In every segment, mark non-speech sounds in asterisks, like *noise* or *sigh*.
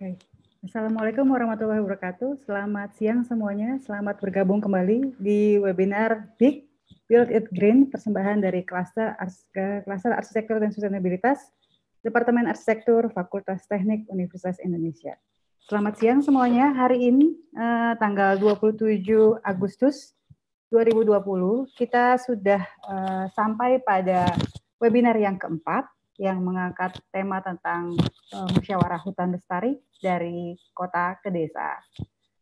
Okay. Assalamualaikum warahmatullahi wabarakatuh. Selamat siang semuanya. Selamat bergabung kembali di webinar BIG Build It Green, persembahan dari klaster, Ars klaster arsitektur dan sustainabilitas, Departemen Arsitektur, Fakultas Teknik Universitas Indonesia. Selamat siang semuanya. Hari ini eh, tanggal 27 Agustus 2020, kita sudah eh, sampai pada webinar yang keempat yang mengangkat tema tentang eh, musyawarah hutan lestari dari kota ke desa.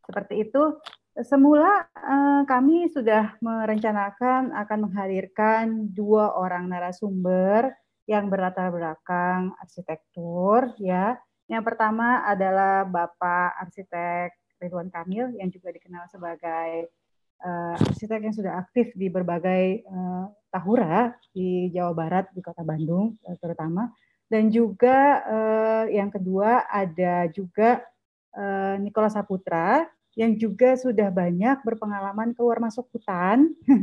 Seperti itu. Semula eh, kami sudah merencanakan akan menghadirkan dua orang narasumber yang berlatar belakang arsitektur ya. Yang pertama adalah Bapak Arsitek Ridwan Kamil yang juga dikenal sebagai uh, arsitek yang sudah aktif di berbagai uh, Tahura di Jawa Barat di Kota Bandung eh, terutama dan juga eh, yang kedua ada juga eh, Nikola Saputra yang juga sudah banyak berpengalaman keluar masuk hutan *laughs*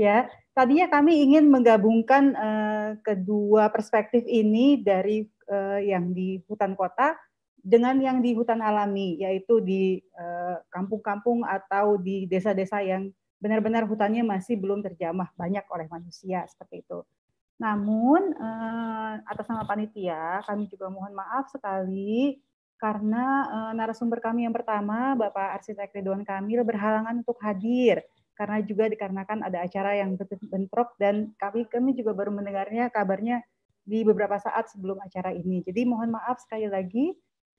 ya tadinya kami ingin menggabungkan eh, kedua perspektif ini dari eh, yang di hutan kota dengan yang di hutan alami yaitu di eh, kampung-kampung eh, atau di desa-desa yang benar-benar hutannya masih belum terjamah banyak oleh manusia seperti itu. Namun eh, atas nama panitia kami juga mohon maaf sekali karena eh, narasumber kami yang pertama Bapak Arsitek Ridwan Kamil berhalangan untuk hadir karena juga dikarenakan ada acara yang bentrok dan kami kami juga baru mendengarnya kabarnya di beberapa saat sebelum acara ini. Jadi mohon maaf sekali lagi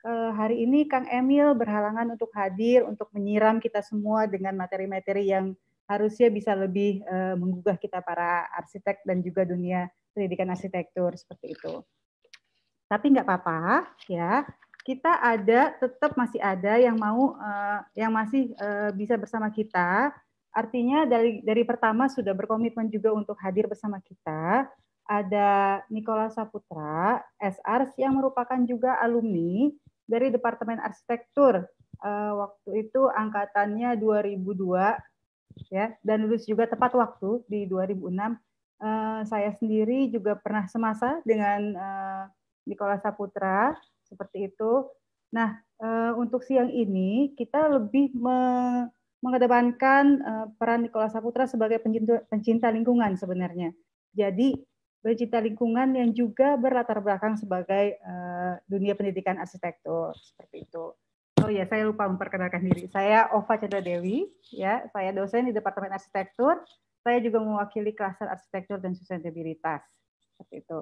eh, hari ini Kang Emil berhalangan untuk hadir untuk menyiram kita semua dengan materi-materi yang harusnya bisa lebih uh, menggugah kita para arsitek dan juga dunia pendidikan arsitektur seperti itu. Tapi nggak apa-apa ya, kita ada tetap masih ada yang mau uh, yang masih uh, bisa bersama kita. Artinya dari dari pertama sudah berkomitmen juga untuk hadir bersama kita. Ada Nikola Saputra, SR yang merupakan juga alumni dari Departemen Arsitektur uh, waktu itu angkatannya 2002 ya dan lulus juga tepat waktu di 2006. Uh, eh, saya sendiri juga pernah semasa dengan uh, Nikola Saputra seperti itu. Nah, uh, untuk siang ini kita lebih me mengedepankan uh, peran Nikola Saputra sebagai pencinta, pencinta lingkungan sebenarnya. Jadi pencinta lingkungan yang juga berlatar belakang sebagai uh, dunia pendidikan arsitektur seperti itu. Oh ya, saya lupa memperkenalkan diri. Saya Ova Chandra Dewi, ya. Saya dosen di Departemen Arsitektur. Saya juga mewakili klaster arsitektur dan sustainabilitas. Seperti itu.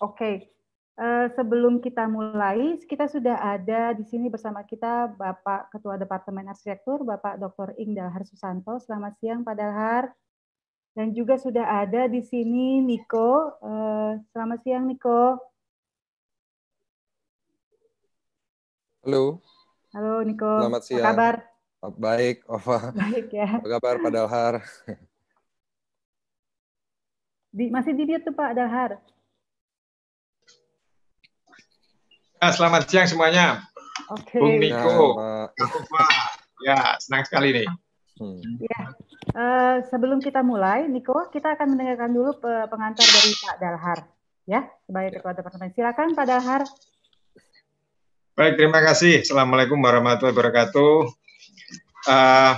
Oke. Uh, sebelum kita mulai, kita sudah ada di sini bersama kita Bapak Ketua Departemen Arsitektur, Bapak Dr. Ing Dalhar Susanto. Selamat siang, Pak Dalhar. Dan juga sudah ada di sini Niko. Uh, selamat siang, Niko. Halo. Halo Niko. Selamat siang. Apa kabar? Oh, baik, Ova. Baik ya. Apa kabar Pak Dalhar? Di, masih di mute tuh Pak Dalhar. Nah, selamat siang semuanya. Oke. Okay. Bung Niko. Nah, ya, senang sekali nih. Hmm. Ya. Uh, sebelum kita mulai, Niko, kita akan mendengarkan dulu eh, pengantar dari Pak Dalhar, ya, sebagai ya. Ketua Departemen. Silakan Pak Dalhar. Baik, terima kasih. Assalamualaikum warahmatullahi wabarakatuh. Uh,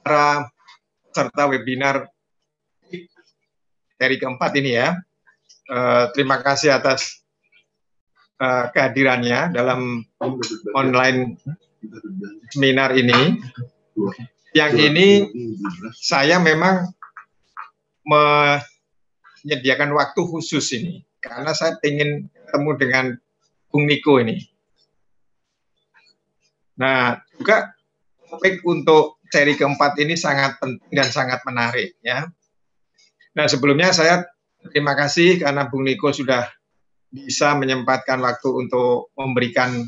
para serta webinar dari keempat ini ya. Uh, terima kasih atas uh, kehadirannya dalam online seminar ini. Yang ini saya memang menyediakan waktu khusus ini karena saya ingin ketemu dengan Bung Niko ini Nah, juga topik untuk seri keempat ini sangat penting dan sangat menarik ya. Nah, sebelumnya saya terima kasih karena Bung Niko sudah bisa menyempatkan waktu untuk memberikan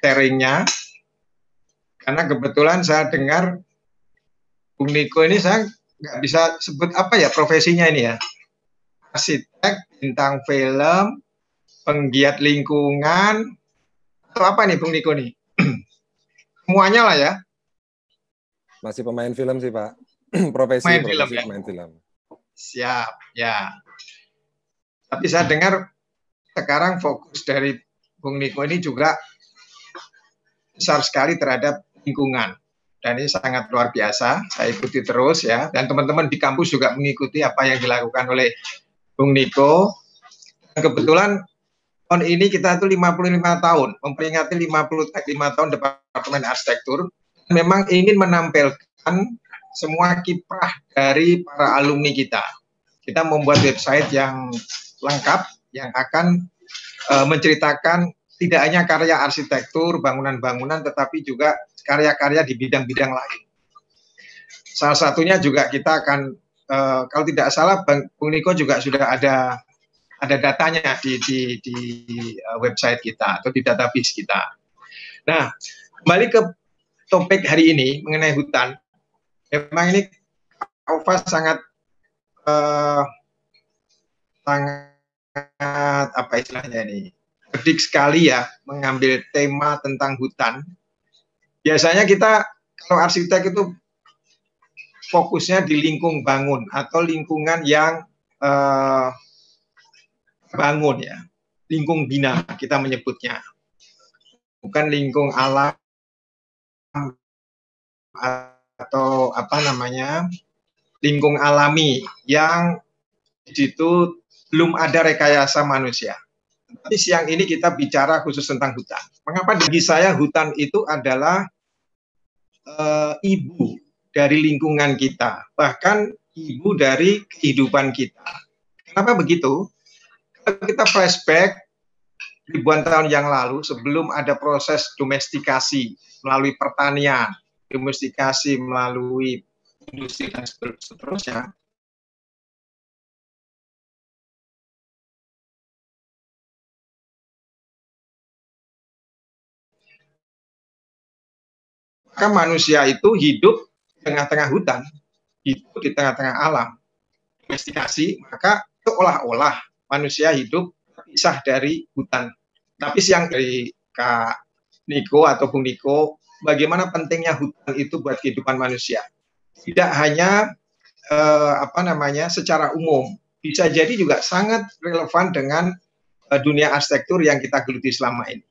sharingnya. Karena kebetulan saya dengar Bung Niko ini saya nggak bisa sebut apa ya profesinya ini ya. Arsitek, bintang film, penggiat lingkungan, atau apa nih Bung Niko nih? semuanya lah ya. Masih pemain film sih Pak. *clears throat* profesi pemain film, ya? pemain film. Siap, ya. Tapi saya dengar sekarang fokus dari Bung Niko ini juga besar sekali terhadap lingkungan. Dan ini sangat luar biasa, saya ikuti terus ya. Dan teman-teman di kampus juga mengikuti apa yang dilakukan oleh Bung Niko. kebetulan tahun ini kita itu 55 tahun, memperingati 55 tahun Departemen Arsitektur. Memang ingin menampilkan semua kiprah dari para alumni kita. Kita membuat website yang lengkap yang akan e, menceritakan tidak hanya karya arsitektur, bangunan-bangunan, tetapi juga karya-karya di bidang-bidang lain. Salah satunya juga kita akan, e, kalau tidak salah, Bang Niko juga sudah ada ada datanya di, di, di eh, website kita atau di database kita. Nah, kembali ke topik hari ini mengenai hutan. Memang ini Alfa sangat uh, sangat apa istilahnya ini pedik sekali ya mengambil tema tentang hutan. Biasanya kita kalau arsitek itu fokusnya di lingkung bangun atau lingkungan yang uh, bangun ya lingkung bina kita menyebutnya bukan lingkung alam atau apa namanya lingkung alami yang itu belum ada rekayasa manusia. Tapi siang ini kita bicara khusus tentang hutan. Mengapa bagi saya hutan itu adalah e, ibu dari lingkungan kita, bahkan ibu dari kehidupan kita. Kenapa begitu? kita flashback ribuan tahun yang lalu sebelum ada proses domestikasi melalui pertanian, domestikasi melalui industri dan seterusnya. Maka manusia itu hidup di tengah-tengah hutan, hidup di tengah-tengah alam. Domestikasi, maka itu olah-olah manusia hidup terpisah dari hutan. Tapi siang dari Kak Niko atau Bung Niko, bagaimana pentingnya hutan itu buat kehidupan manusia? Tidak hanya eh, apa namanya secara umum, bisa jadi juga sangat relevan dengan eh, dunia arsitektur yang kita geluti selama ini.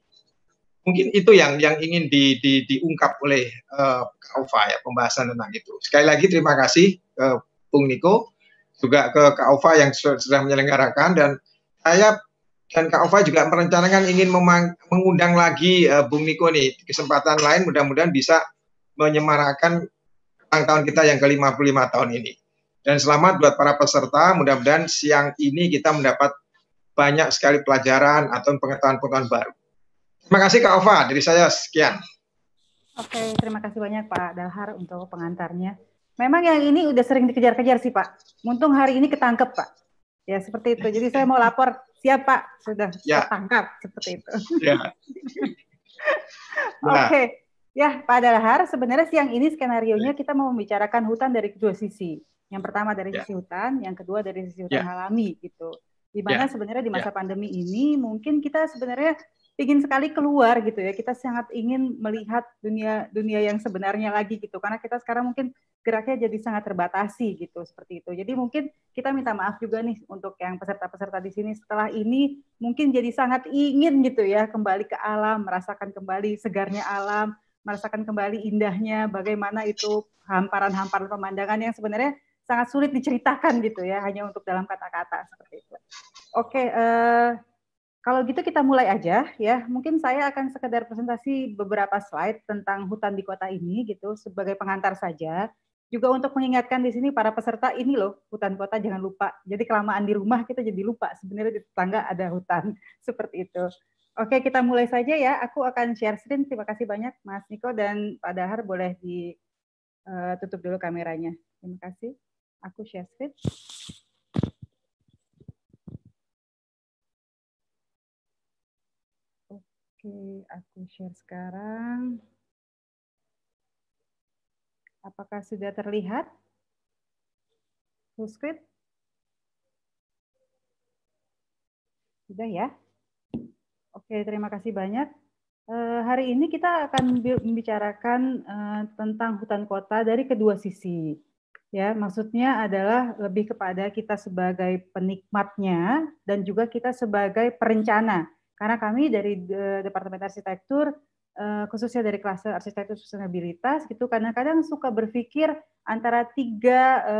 Mungkin itu yang yang ingin di, di, diungkap oleh eh, Kak Ufa ya pembahasan tentang itu. Sekali lagi terima kasih eh, Bung Niko juga ke KOFA yang sudah menyelenggarakan dan saya dan KOFA juga merencanakan ingin mengundang lagi uh, Bung Niko nih kesempatan lain mudah-mudahan bisa menyemarakan ulang tahun kita yang ke-55 tahun ini. Dan selamat buat para peserta, mudah-mudahan siang ini kita mendapat banyak sekali pelajaran atau pengetahuan-pengetahuan baru. Terima kasih Kak Ova, dari saya sekian. Oke, terima kasih banyak Pak Dalhar untuk pengantarnya. Memang yang ini udah sering dikejar-kejar sih Pak. Untung hari ini ketangkep Pak. Ya seperti itu. Jadi saya mau lapor siap Pak sudah ya. ketangkap seperti itu. Ya. *laughs* Oke. Okay. Nah. Ya Pak Dalhar, sebenarnya siang ini skenario nya ya. kita mau membicarakan hutan dari kedua sisi. Yang pertama dari ya. sisi hutan, yang kedua dari sisi hutan ya. alami gitu. Di mana ya. sebenarnya di masa ya. pandemi ini mungkin kita sebenarnya ingin sekali keluar gitu ya. Kita sangat ingin melihat dunia dunia yang sebenarnya lagi gitu. Karena kita sekarang mungkin geraknya jadi sangat terbatasi gitu seperti itu. Jadi mungkin kita minta maaf juga nih untuk yang peserta-peserta di sini setelah ini mungkin jadi sangat ingin gitu ya kembali ke alam, merasakan kembali segarnya alam, merasakan kembali indahnya bagaimana itu hamparan-hamparan pemandangan yang sebenarnya sangat sulit diceritakan gitu ya hanya untuk dalam kata-kata seperti itu. Oke, okay, uh, eh, kalau gitu kita mulai aja ya. Mungkin saya akan sekedar presentasi beberapa slide tentang hutan di kota ini gitu sebagai pengantar saja. Juga untuk mengingatkan di sini para peserta ini loh hutan kota jangan lupa. Jadi kelamaan di rumah kita jadi lupa sebenarnya di tetangga ada hutan *laughs* seperti itu. Oke kita mulai saja ya. Aku akan share screen. Terima kasih banyak Mas Niko dan Pak Dahar boleh ditutup eh, dulu kameranya. Terima kasih. Aku share screen. Oke, aku share sekarang. Apakah sudah terlihat? Full screen? Sudah ya? Oke, terima kasih banyak. Eh, hari ini kita akan membicarakan eh, tentang hutan kota dari kedua sisi. Ya, maksudnya adalah lebih kepada kita sebagai penikmatnya dan juga kita sebagai perencana karena kami dari e, Departemen Arsitektur e, khususnya dari kelas arsitektur sustainabilitas gitu kadang-kadang suka berpikir antara tiga e,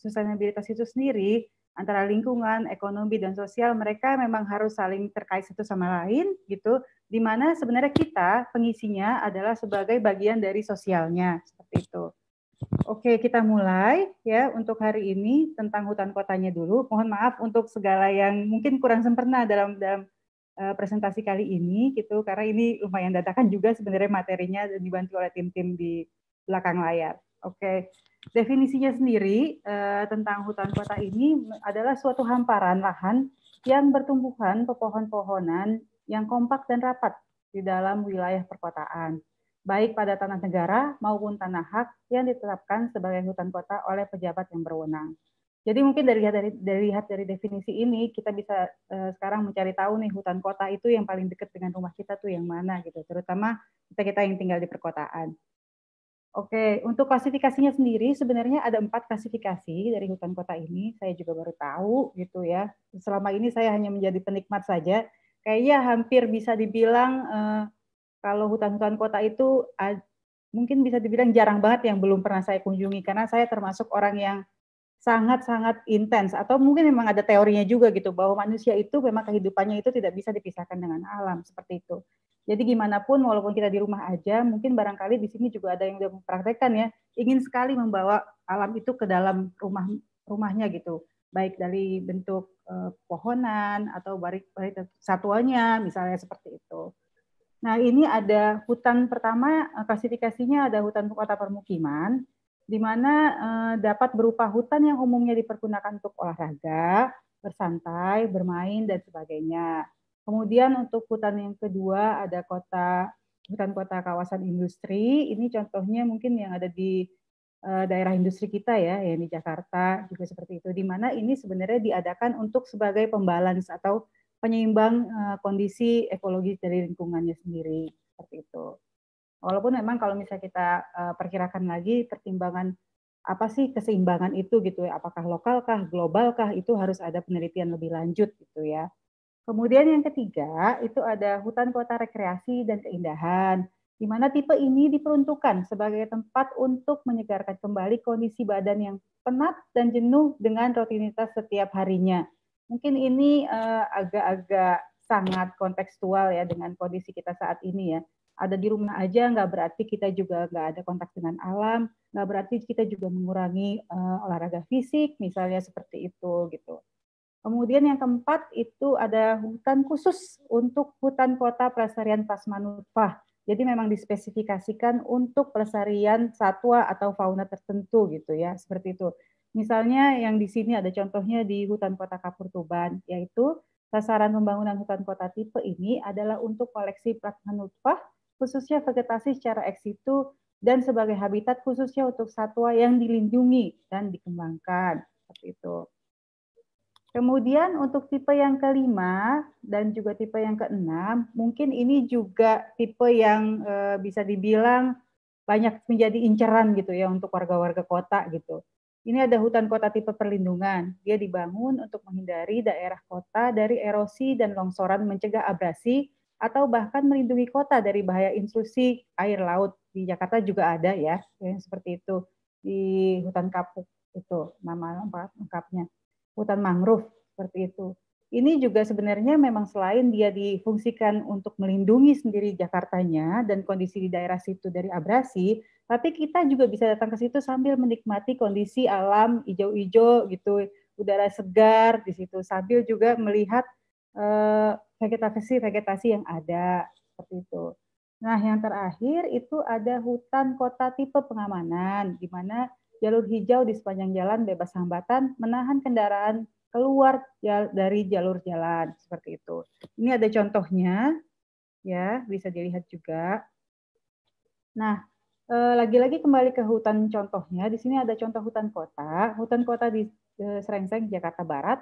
sustainabilitas itu sendiri antara lingkungan, ekonomi dan sosial mereka memang harus saling terkait satu sama lain gitu di mana sebenarnya kita pengisinya adalah sebagai bagian dari sosialnya seperti itu. Oke, kita mulai ya untuk hari ini tentang hutan kotanya dulu. Mohon maaf untuk segala yang mungkin kurang sempurna dalam dalam Eh, presentasi kali ini gitu karena ini lumayan dadakan juga sebenarnya materinya dibantu oleh tim-tim di belakang layar. Oke. Definisinya sendiri eh, tentang hutan kota ini adalah suatu hamparan lahan yang bertumbuhan pepohon-pohonan yang kompak dan rapat di dalam wilayah perkotaan, baik pada tanah negara maupun tanah hak yang ditetapkan sebagai hutan kota oleh pejabat yang berwenang. Jadi mungkin dari dari dari lihat dari definisi ini kita bisa uh, sekarang mencari tahu nih hutan kota itu yang paling dekat dengan rumah kita tuh yang mana gitu, terutama kita kita yang tinggal di perkotaan. Oke, untuk klasifikasinya sendiri sebenarnya ada empat klasifikasi dari hutan kota ini. Saya juga baru tahu gitu ya. Selama ini saya hanya menjadi penikmat saja. Kayaknya hampir bisa dibilang uh, kalau hutan-hutan kota itu uh, mungkin bisa dibilang jarang banget yang belum pernah saya kunjungi karena saya termasuk orang yang sangat-sangat intens atau mungkin memang ada teorinya juga gitu bahwa manusia itu memang kehidupannya itu tidak bisa dipisahkan dengan alam seperti itu. Jadi gimana pun walaupun kita di rumah aja mungkin barangkali di sini juga ada yang sudah mempraktekkan ya ingin sekali membawa alam itu ke dalam rumah rumahnya gitu baik dari bentuk eh, pohonan atau barik barik satuannya misalnya seperti itu. Nah ini ada hutan pertama eh, klasifikasinya ada hutan kota permukiman di mana eh, dapat berupa hutan yang umumnya dipergunakan untuk olahraga, bersantai, bermain, dan sebagainya. Kemudian untuk hutan yang kedua ada kota hutan kota kawasan industri. Ini contohnya mungkin yang ada di eh, daerah industri kita ya, yang di Jakarta juga seperti itu. Di mana ini sebenarnya diadakan untuk sebagai pembalans atau penyeimbang eh, kondisi ekologis dari lingkungannya sendiri seperti itu. Walaupun memang kalau misalnya kita eh, perkirakan lagi pertimbangan apa sih keseimbangan itu gitu ya, apakah lokalkah, globalkah itu harus ada penelitian lebih lanjut gitu ya. Kemudian yang ketiga itu ada hutan kota rekreasi dan keindahan, di mana tipe ini diperuntukkan sebagai tempat untuk menyegarkan kembali kondisi badan yang penat dan jenuh dengan rutinitas setiap harinya. Mungkin ini eh, agak-agak uh, sangat kontekstual ya dengan kondisi kita saat ini ya ada di rumah aja nggak berarti kita juga nggak ada kontak dengan alam, nggak berarti kita juga mengurangi uh, olahraga fisik misalnya seperti itu gitu. Kemudian yang keempat itu ada hutan khusus untuk hutan kota pelestarian pasmanupa Jadi memang dispesifikasikan untuk pelestarian satwa atau fauna tertentu gitu ya, seperti itu. Misalnya yang di sini ada contohnya di hutan kota Kapur Tuban, yaitu sasaran pembangunan hutan kota tipe ini adalah untuk koleksi Pratmanutfah khususnya vegetasi secara eksitu dan sebagai habitat khususnya untuk satwa yang dilindungi dan dikembangkan seperti itu. Kemudian untuk tipe yang kelima dan juga tipe yang keenam, mungkin ini juga tipe yang e, bisa dibilang banyak menjadi inceran gitu ya untuk warga-warga kota gitu. Ini ada hutan kota tipe perlindungan. Dia dibangun untuk menghindari daerah kota dari erosi dan longsoran, mencegah abrasi atau bahkan melindungi kota dari bahaya intrusi air laut. Di Jakarta juga ada ya, yang seperti itu di hutan kapuk itu nama lengkapnya. Hutan mangrove seperti itu. Ini juga sebenarnya memang selain dia difungsikan untuk melindungi sendiri Jakartanya dan kondisi di daerah situ dari abrasi, tapi kita juga bisa datang ke situ sambil menikmati kondisi alam hijau-hijau gitu, udara segar di situ sambil juga melihat Eh, vegetasi vegetasi yang ada seperti itu. Nah, yang terakhir itu ada hutan kota tipe pengamanan, di mana jalur hijau di sepanjang jalan bebas hambatan menahan kendaraan keluar dari jalur jalan seperti itu. Ini ada contohnya, ya bisa dilihat juga. Nah, eh, lagi-lagi kembali ke hutan contohnya. Di sini ada contoh hutan kota. Hutan kota di eh, Serengseng, Jakarta Barat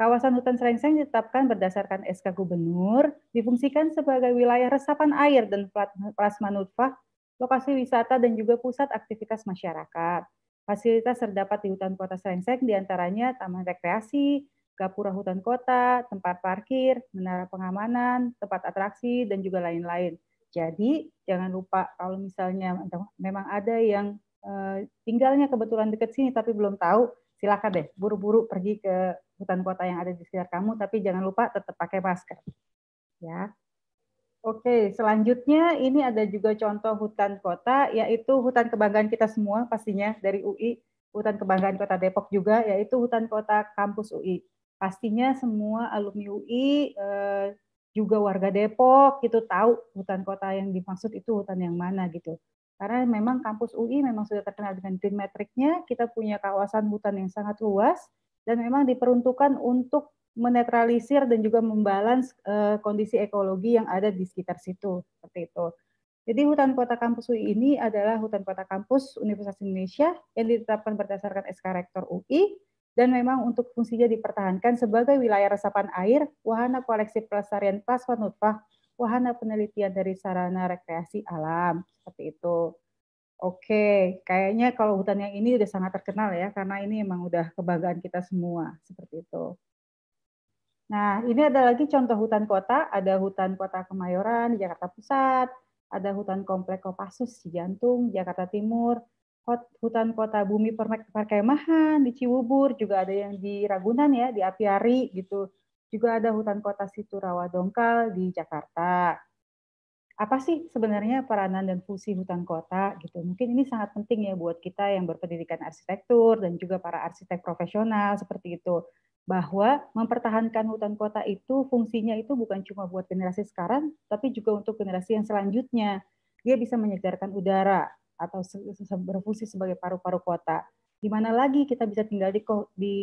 Kawasan hutan Serengseng ditetapkan berdasarkan SK Gubernur, difungsikan sebagai wilayah resapan air dan plasma nutfah, lokasi wisata dan juga pusat aktivitas masyarakat. Fasilitas terdapat di hutan kota Serengseng diantaranya taman rekreasi, gapura hutan kota, tempat parkir, menara pengamanan, tempat atraksi, dan juga lain-lain. Jadi jangan lupa kalau misalnya memang ada yang eh, tinggalnya kebetulan dekat sini tapi belum tahu, silakan deh buru-buru pergi ke hutan kota yang ada di sekitar kamu, tapi jangan lupa tetap pakai masker. Ya. Oke, selanjutnya ini ada juga contoh hutan kota, yaitu hutan kebanggaan kita semua pastinya dari UI, hutan kebanggaan kota Depok juga, yaitu hutan kota kampus UI. Pastinya semua alumni UI eh, juga warga Depok itu tahu hutan kota yang dimaksud itu hutan yang mana gitu. Karena memang kampus UI memang sudah terkenal dengan green metriknya, kita punya kawasan hutan yang sangat luas, dan memang diperuntukkan untuk menetralisir dan juga membalans uh, eh, kondisi ekologi yang ada di sekitar situ seperti itu. Jadi hutan kota kampus UI ini adalah hutan kota kampus Universitas Indonesia yang ditetapkan berdasarkan SK Rektor UI dan memang untuk fungsinya dipertahankan sebagai wilayah resapan air, wahana koleksi pelestarian plasma nutfah, wahana penelitian dari sarana rekreasi alam seperti itu. Oke, kayaknya kalau hutan yang ini sudah sangat terkenal ya, karena ini emang udah kebanggaan kita semua, seperti itu. Nah, ini ada lagi contoh hutan kota, ada hutan kota Kemayoran di Jakarta Pusat, ada hutan komplek Kopassus di Jantung, Jakarta Timur, hutan kota Bumi Perkemahan di Cibubur, juga ada yang di Ragunan ya, di Apiari gitu. Juga ada hutan kota Situ Rawa Dongkal di Jakarta apa sih sebenarnya peranan dan fungsi hutan kota gitu. Mungkin ini sangat penting ya buat kita yang berpendidikan arsitektur dan juga para arsitek profesional seperti itu bahwa mempertahankan hutan kota itu fungsinya itu bukan cuma buat generasi sekarang tapi juga untuk generasi yang selanjutnya. Dia bisa menyegarkan udara atau berfungsi sebagai paru-paru kota. Di mana lagi kita bisa tinggal di di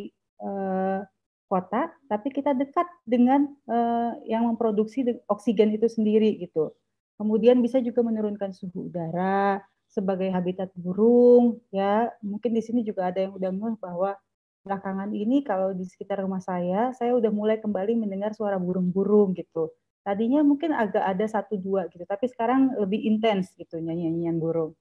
eh, kota tapi kita dekat dengan eh, yang memproduksi oksigen itu sendiri gitu Kemudian bisa juga menurunkan suhu udara sebagai habitat burung ya. Mungkin di sini juga ada yang udah mengeluh bahwa belakangan ini kalau di sekitar rumah saya, saya udah mulai kembali mendengar suara burung-burung gitu. Tadinya mungkin agak ada satu dua gitu, tapi sekarang lebih intens gitu nyanyian burung.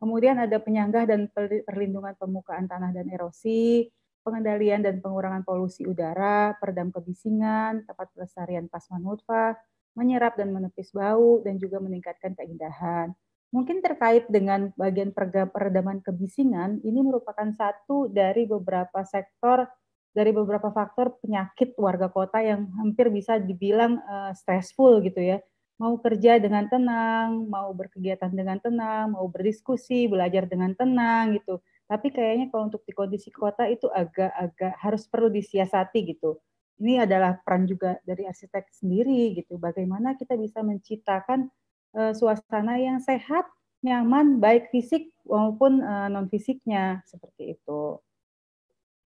Kemudian ada penyanggah dan perlindungan permukaan tanah dan erosi, pengendalian dan pengurangan polusi udara, peredam kebisingan, tempat pelestarian pasman hutfah, menyerap dan menepis bau, dan juga meningkatkan keindahan. Mungkin terkait dengan bagian peredaman kebisingan, ini merupakan satu dari beberapa sektor, dari beberapa faktor penyakit warga kota yang hampir bisa dibilang uh, stressful gitu ya. Mau kerja dengan tenang, mau berkegiatan dengan tenang, mau berdiskusi, belajar dengan tenang gitu. Tapi kayaknya kalau untuk di kondisi kota itu agak-agak harus perlu disiasati gitu ini adalah peran juga dari arsitek sendiri gitu. Bagaimana kita bisa menciptakan uh, suasana yang sehat, nyaman baik fisik maupun uh, eh, non fisiknya seperti itu.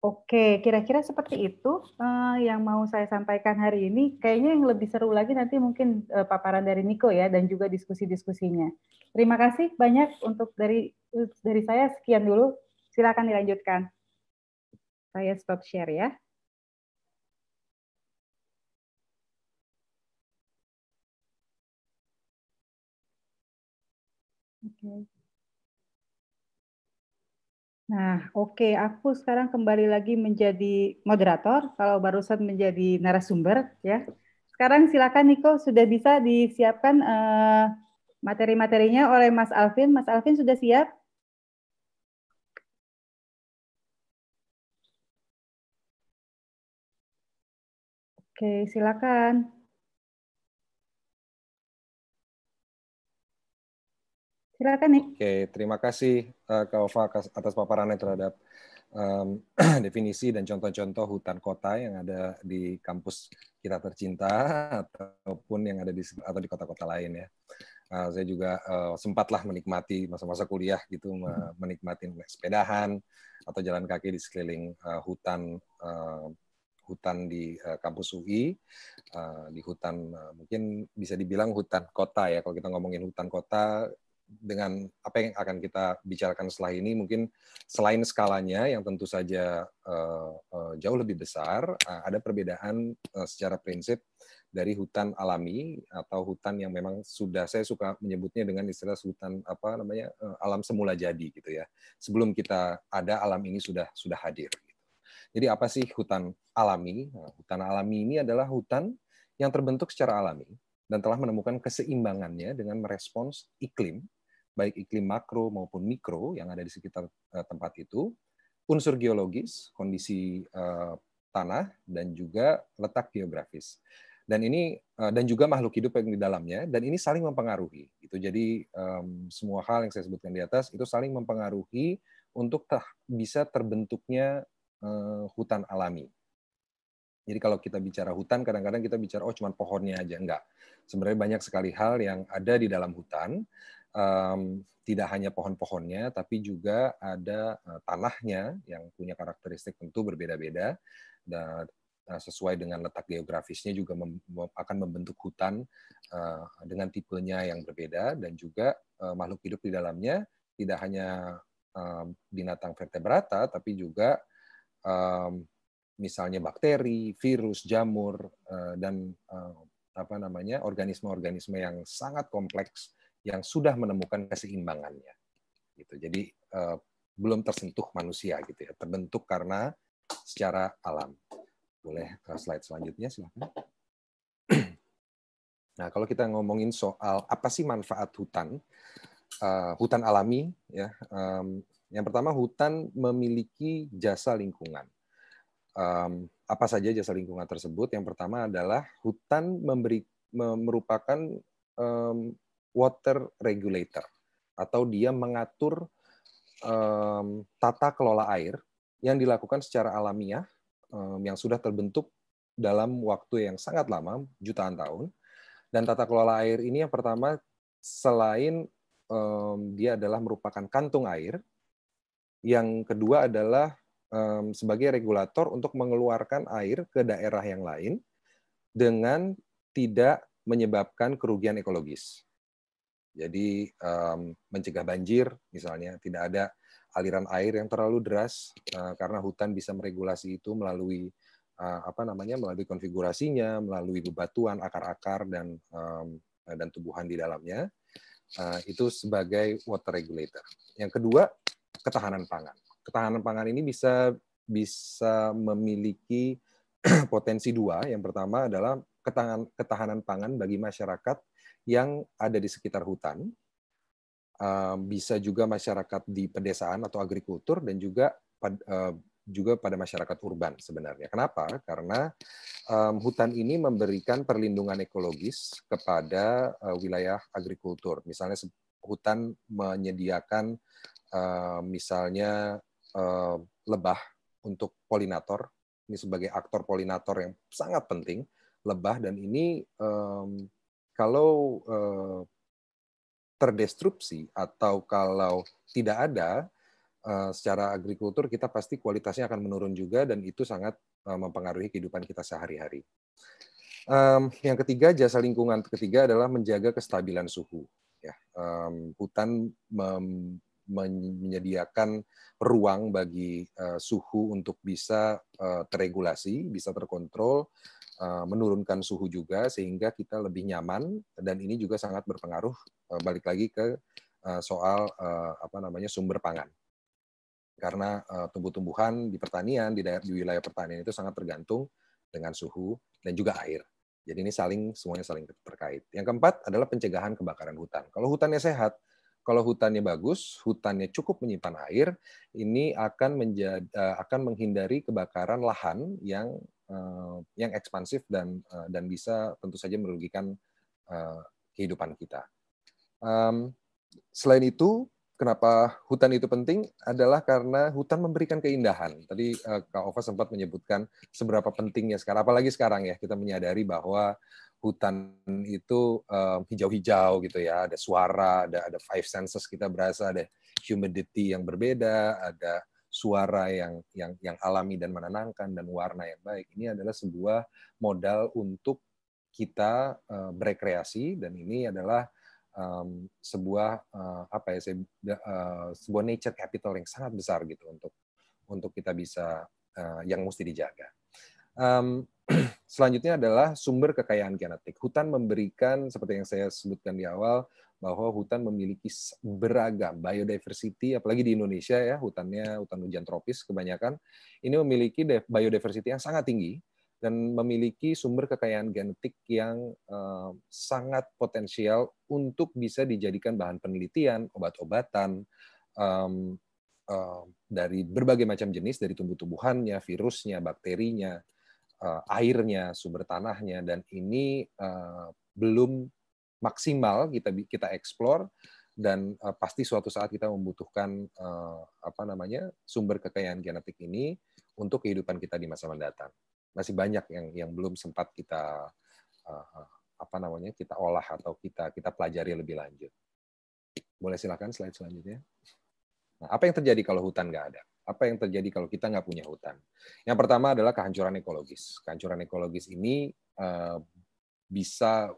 Oke, kira-kira seperti itu uh, yang mau saya sampaikan hari ini. Kayaknya yang lebih seru lagi nanti mungkin uh, paparan dari Niko ya dan juga diskusi-diskusinya. Terima kasih banyak untuk dari dari saya sekian dulu. Silakan dilanjutkan. Saya stop share ya. Nah, oke, okay. aku sekarang kembali lagi menjadi moderator. Kalau barusan menjadi narasumber, ya. Sekarang silakan Niko sudah bisa disiapkan uh, materi-materinya oleh Mas Alvin. Mas Alvin sudah siap? Oke, silakan. Silakan nih. Oke, okay, terima kasih uh, Kak Ova atas paparannya terhadap um, *clears throat* definisi dan contoh-contoh hutan kota yang ada di kampus kita tercinta ataupun yang ada di atau di kota-kota lain ya. Uh, saya juga uh, sempatlah menikmati masa-masa kuliah gitu menikmati sepedahan atau jalan kaki di sekeliling uh, hutan uh, hutan di uh, kampus UI uh, di hutan uh, mungkin bisa dibilang hutan kota ya kalau kita ngomongin hutan kota dengan apa yang akan kita bicarakan setelah ini mungkin selain skalanya yang tentu saja uh, uh, jauh lebih besar uh, ada perbedaan uh, secara prinsip dari hutan alami atau hutan yang memang sudah saya suka menyebutnya dengan istilah hutan apa namanya uh, alam semula jadi gitu ya sebelum kita ada alam ini sudah sudah hadir gitu. jadi apa sih hutan alami nah, hutan alami ini adalah hutan yang terbentuk secara alami dan telah menemukan keseimbangannya dengan merespons iklim baik iklim makro maupun mikro yang ada di sekitar eh, tempat itu, unsur geologis, kondisi eh, tanah dan juga letak geografis. Dan ini eh, dan juga makhluk hidup yang di dalamnya dan ini saling mempengaruhi. Itu jadi semua hal yang saya sebutkan di atas itu saling mempengaruhi untuk bisa terbentuknya hutan alami. Jadi kalau kita bicara hutan, kadang-kadang kita bicara, oh cuma pohonnya aja. Enggak. Sebenarnya banyak sekali hal yang ada di dalam hutan um, tidak hanya pohon-pohonnya, tapi juga ada uh, tanahnya yang punya karakteristik tentu berbeda-beda. Dan uh, sesuai dengan letak geografisnya juga mem akan membentuk hutan uh, dengan tipenya yang berbeda dan juga uh, makhluk hidup di dalamnya tidak hanya uh, binatang vertebrata, tapi juga um, misalnya bakteri, virus, jamur, uh, dan uh, apa namanya organisme-organisme yang sangat kompleks yang sudah menemukan keseimbangannya. Gitu. Jadi eh, belum tersentuh manusia gitu ya, terbentuk karena secara alam. Boleh ke eh, slide selanjutnya silakan. *clears throat* Nah, kalau kita ngomongin soal apa sih manfaat hutan, uh, hutan alami, ya, um, yang pertama hutan memiliki jasa lingkungan. Um, apa saja jasa lingkungan tersebut? Yang pertama adalah hutan memberi merupakan um, water regulator atau dia mengatur um, tata kelola air yang dilakukan secara alamiah um, yang sudah terbentuk dalam waktu yang sangat lama jutaan tahun dan tata kelola air ini yang pertama selain um, dia adalah merupakan kantung air yang kedua adalah um, sebagai regulator untuk mengeluarkan air ke daerah yang lain dengan tidak menyebabkan kerugian ekologis. Jadi um, mencegah banjir misalnya, tidak ada aliran air yang terlalu deras uh, karena hutan bisa meregulasi itu melalui uh, apa namanya melalui konfigurasinya, melalui bebatuan, akar-akar dan um, dan tubuhan di dalamnya. Uh, itu sebagai water regulator. Yang kedua, ketahanan pangan. Ketahanan pangan ini bisa bisa memiliki *clears throat* potensi dua. Yang pertama adalah ketahanan, ketahanan pangan bagi masyarakat yang ada di sekitar hutan, eh, bisa juga masyarakat di pedesaan atau agrikultur dan juga eh, juga pada masyarakat urban sebenarnya. Kenapa? Karena um, hutan ini memberikan perlindungan ekologis kepada uh, wilayah agrikultur. Misalnya hutan menyediakan uh, misalnya uh, lebah untuk polinator. Ini sebagai aktor polinator yang sangat penting, lebah dan ini um, kalau eh, terdestruksi atau kalau tidak ada eh, secara agrikultur kita pasti kualitasnya akan menurun juga dan itu sangat eh, mempengaruhi kehidupan kita sehari-hari. yang ketiga jasa lingkungan ketiga adalah menjaga kestabilan suhu. Ya. hutan menyediakan ruang bagi suhu untuk bisa uh, terregulasi, bisa terkontrol, Eh, menurunkan suhu juga sehingga kita lebih nyaman dan ini juga sangat berpengaruh eh, balik lagi ke eh, soal apa namanya sumber pangan karena tumbuh-tumbuhan di pertanian di daerah di wilayah pertanian itu sangat tergantung dengan suhu dan juga air. Jadi ini saling semuanya saling terkait. Yang keempat adalah pencegahan kebakaran hutan. Kalau hutannya sehat, kalau hutannya bagus, hutannya cukup menyimpan air, ini akan menjadi akan menghindari kebakaran lahan yang Eh, yang ekspansif dan eh, dan bisa tentu saja merugikan eh, kehidupan kita. Selain itu, kenapa hutan itu penting adalah karena hutan memberikan keindahan. Tadi Kak Ova sempat menyebutkan seberapa pentingnya sekarang, apalagi sekarang ya kita menyadari bahwa hutan itu hijau-hijau um, gitu ya, ada suara, ada ada five senses kita berasa, ada humidity yang berbeda, ada suara yang yang yang alami dan menenangkan dan warna yang baik ini adalah sebuah modal untuk kita uh, berekreasi dan ini adalah um, sebuah uh, apa ya saya, uh, eh, sebuah nature capital yang sangat besar gitu untuk untuk kita bisa uh, yang mesti dijaga. Um, *clears throat* selanjutnya adalah sumber kekayaan genetik. Hutan memberikan seperti yang saya sebutkan di awal bahwa hutan memiliki beragam biodiversity, apalagi di Indonesia ya hutannya hutan hujan tropis kebanyakan ini memiliki biodiversity yang sangat tinggi dan memiliki sumber kekayaan genetik yang eh, sangat potensial untuk bisa dijadikan bahan penelitian obat-obatan um, uh, dari berbagai macam jenis dari tumbuh-tumbuhannya, virusnya, bakterinya, eh, airnya, sumber tanahnya dan ini eh, belum maksimal kita kita eksplor dan uh, pasti suatu saat kita membutuhkan uh, apa namanya sumber kekayaan genetik ini untuk kehidupan kita di masa mendatang. Masih banyak yang yang belum sempat kita uh, apa namanya kita olah atau kita kita pelajari lebih lanjut. Boleh silakan slide selanjutnya. Nah, apa yang terjadi kalau hutan nggak ada? Apa yang terjadi kalau kita nggak punya hutan? Yang pertama adalah kehancuran ekologis. Kehancuran ekologis ini uh, bisa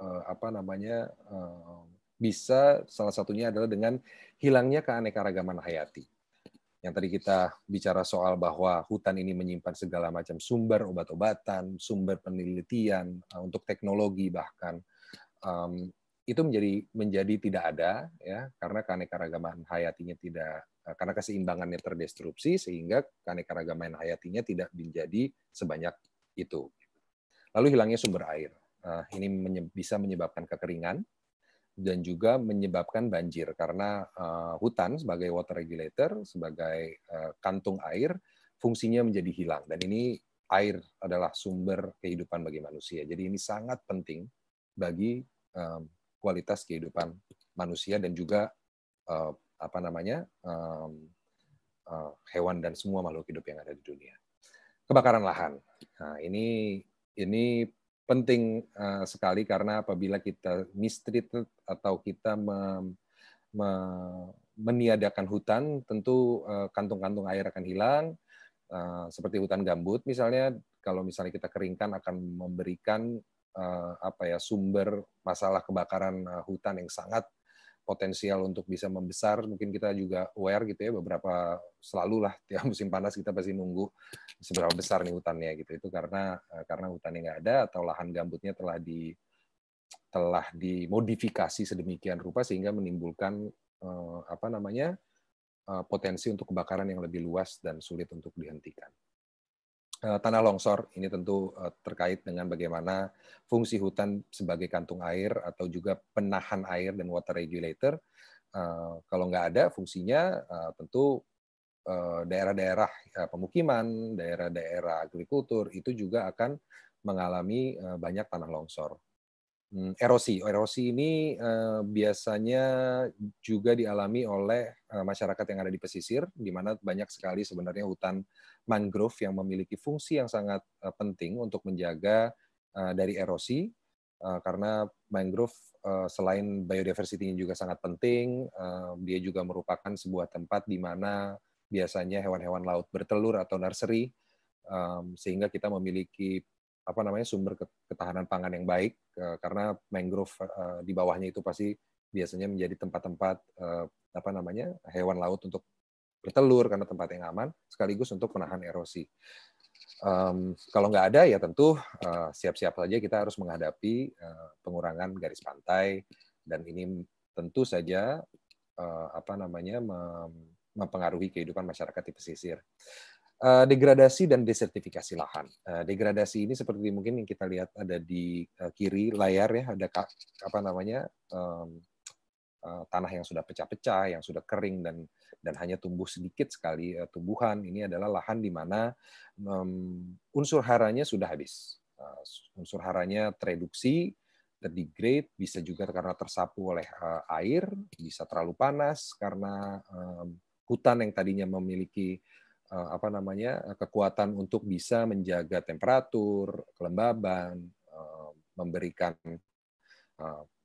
Eh, apa namanya eh, bisa salah satunya adalah dengan hilangnya keanekaragaman hayati. Yang tadi kita bicara soal bahwa hutan ini menyimpan segala macam sumber obat-obatan, sumber penelitian eh, untuk teknologi bahkan itu menjadi menjadi tidak ada ya karena keanekaragaman hayatinya tidak karena keseimbangannya terdestruksi sehingga keanekaragaman hayatinya tidak menjadi sebanyak itu. Lalu hilangnya sumber air. Nah, ini bisa menyebabkan kekeringan dan juga menyebabkan banjir karena eh, hutan sebagai water regulator, sebagai eh, kantung air, fungsinya menjadi hilang dan ini air adalah sumber kehidupan bagi manusia. Jadi ini sangat penting bagi eh, kualitas kehidupan manusia dan juga apa namanya hewan dan semua makhluk hidup yang ada di dunia. Kebakaran lahan. Nah, ini ini penting uh, sekali karena apabila kita mistreated atau kita me, me, meniadakan hutan, tentu eh, kantung-kantung uh, air akan hilang. Uh, seperti hutan gambut misalnya, kalau misalnya kita keringkan akan memberikan uh, apa ya sumber masalah kebakaran uh, hutan yang sangat potensial untuk bisa membesar. Mungkin kita juga aware gitu ya beberapa selalu lah *laughs* tiap musim panas kita pasti nunggu seberapa besar nih hutannya gitu. Itu karena eh, karena hutannya nggak ada atau lahan gambutnya telah di telah dimodifikasi sedemikian rupa sehingga menimbulkan eh, apa namanya eh, potensi untuk kebakaran yang lebih luas dan sulit untuk dihentikan. Eh, tanah longsor ini tentu eh, terkait dengan bagaimana fungsi hutan sebagai kantung air atau juga penahan air dan water regulator. Eh, kalau nggak ada fungsinya, tentu daerah-daerah pemukiman, daerah-daerah agrikultur itu juga akan mengalami banyak tanah longsor. Hmm, erosi. Erosi ini uh, biasanya juga dialami oleh uh, masyarakat yang ada di pesisir, di mana banyak sekali sebenarnya hutan mangrove yang memiliki fungsi yang sangat uh, penting untuk menjaga uh, dari erosi, uh, karena mangrove uh, selain biodiversity juga sangat penting, uh, dia juga merupakan sebuah tempat di mana biasanya hewan-hewan laut bertelur atau nursery, sehingga kita memiliki apa namanya sumber ketahanan pangan yang baik eh, karena mangrove eh, di bawahnya itu pasti biasanya menjadi tempat-tempat eh, apa namanya hewan laut untuk bertelur karena tempat yang aman sekaligus untuk menahan erosi. Um, kalau nggak ada ya tentu siap siap-siap saja kita harus menghadapi uh, pengurangan garis pantai dan ini tentu saja uh, apa namanya mempengaruhi kehidupan masyarakat di pesisir. Eh, degradasi dan desertifikasi lahan. Uh, degradasi ini seperti mungkin yang kita lihat ada di uh, kiri layar ya, ada apa namanya um, tanah yang sudah pecah-pecah, yang sudah kering dan dan hanya tumbuh sedikit sekali tumbuhan. Ini adalah lahan di mana um, unsur haranya sudah habis, unsur haranya tereduksi, terdegrade, bisa juga karena tersapu oleh air, bisa terlalu panas karena um, hutan yang tadinya memiliki Eh, apa namanya eh, kekuatan untuk bisa menjaga temperatur, kelembaban, eh, memberikan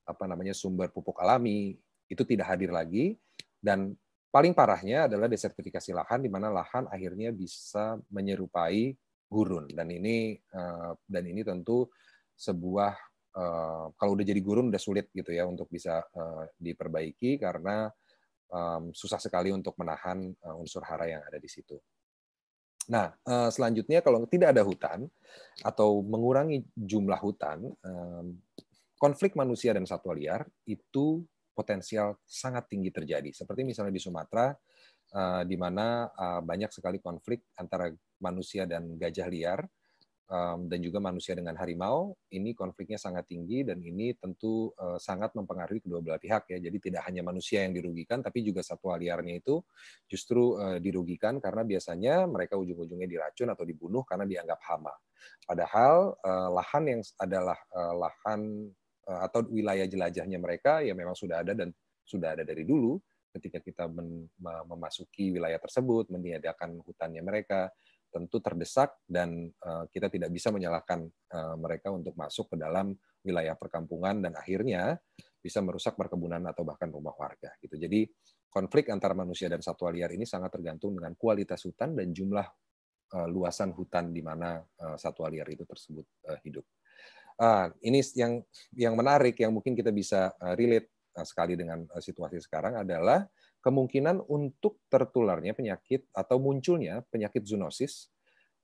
apa namanya sumber pupuk alami itu tidak hadir lagi dan paling parahnya adalah desertifikasi lahan di mana lahan akhirnya bisa menyerupai gurun dan ini dan ini tentu sebuah kalau udah jadi gurun udah sulit gitu ya untuk bisa diperbaiki karena susah sekali untuk menahan unsur hara yang ada di situ. Nah, eh, selanjutnya kalau tidak ada hutan atau mengurangi jumlah hutan, konflik manusia dan satwa liar itu potensial sangat tinggi terjadi. Seperti misalnya di Sumatera, eh, di mana eh, banyak sekali konflik antara manusia dan gajah liar um, dan juga manusia dengan harimau ini konfliknya sangat tinggi dan ini tentu uh, sangat mempengaruhi kedua belah pihak ya jadi tidak hanya manusia yang dirugikan tapi juga satwa liarnya itu justru uh, dirugikan karena biasanya mereka ujung-ujungnya diracun atau dibunuh karena dianggap hama padahal uh, lahan yang adalah uh, lahan uh, atau wilayah jelajahnya mereka ya memang sudah ada dan sudah ada dari dulu ketika kita memasuki wilayah tersebut, meniadakan hutannya mereka, tentu terdesak dan eh, kita tidak bisa menyalahkan eh, mereka untuk masuk ke dalam wilayah perkampungan dan akhirnya bisa merusak perkebunan atau bahkan rumah warga gitu. Jadi konflik antara manusia dan satwa liar ini sangat tergantung dengan kualitas hutan dan jumlah eh, luasan hutan di mana satwa liar itu tersebut hidup. Ah, ini yang yang menarik yang mungkin kita bisa relate sekali dengan situasi sekarang adalah kemungkinan untuk tertularnya penyakit atau munculnya penyakit zoonosis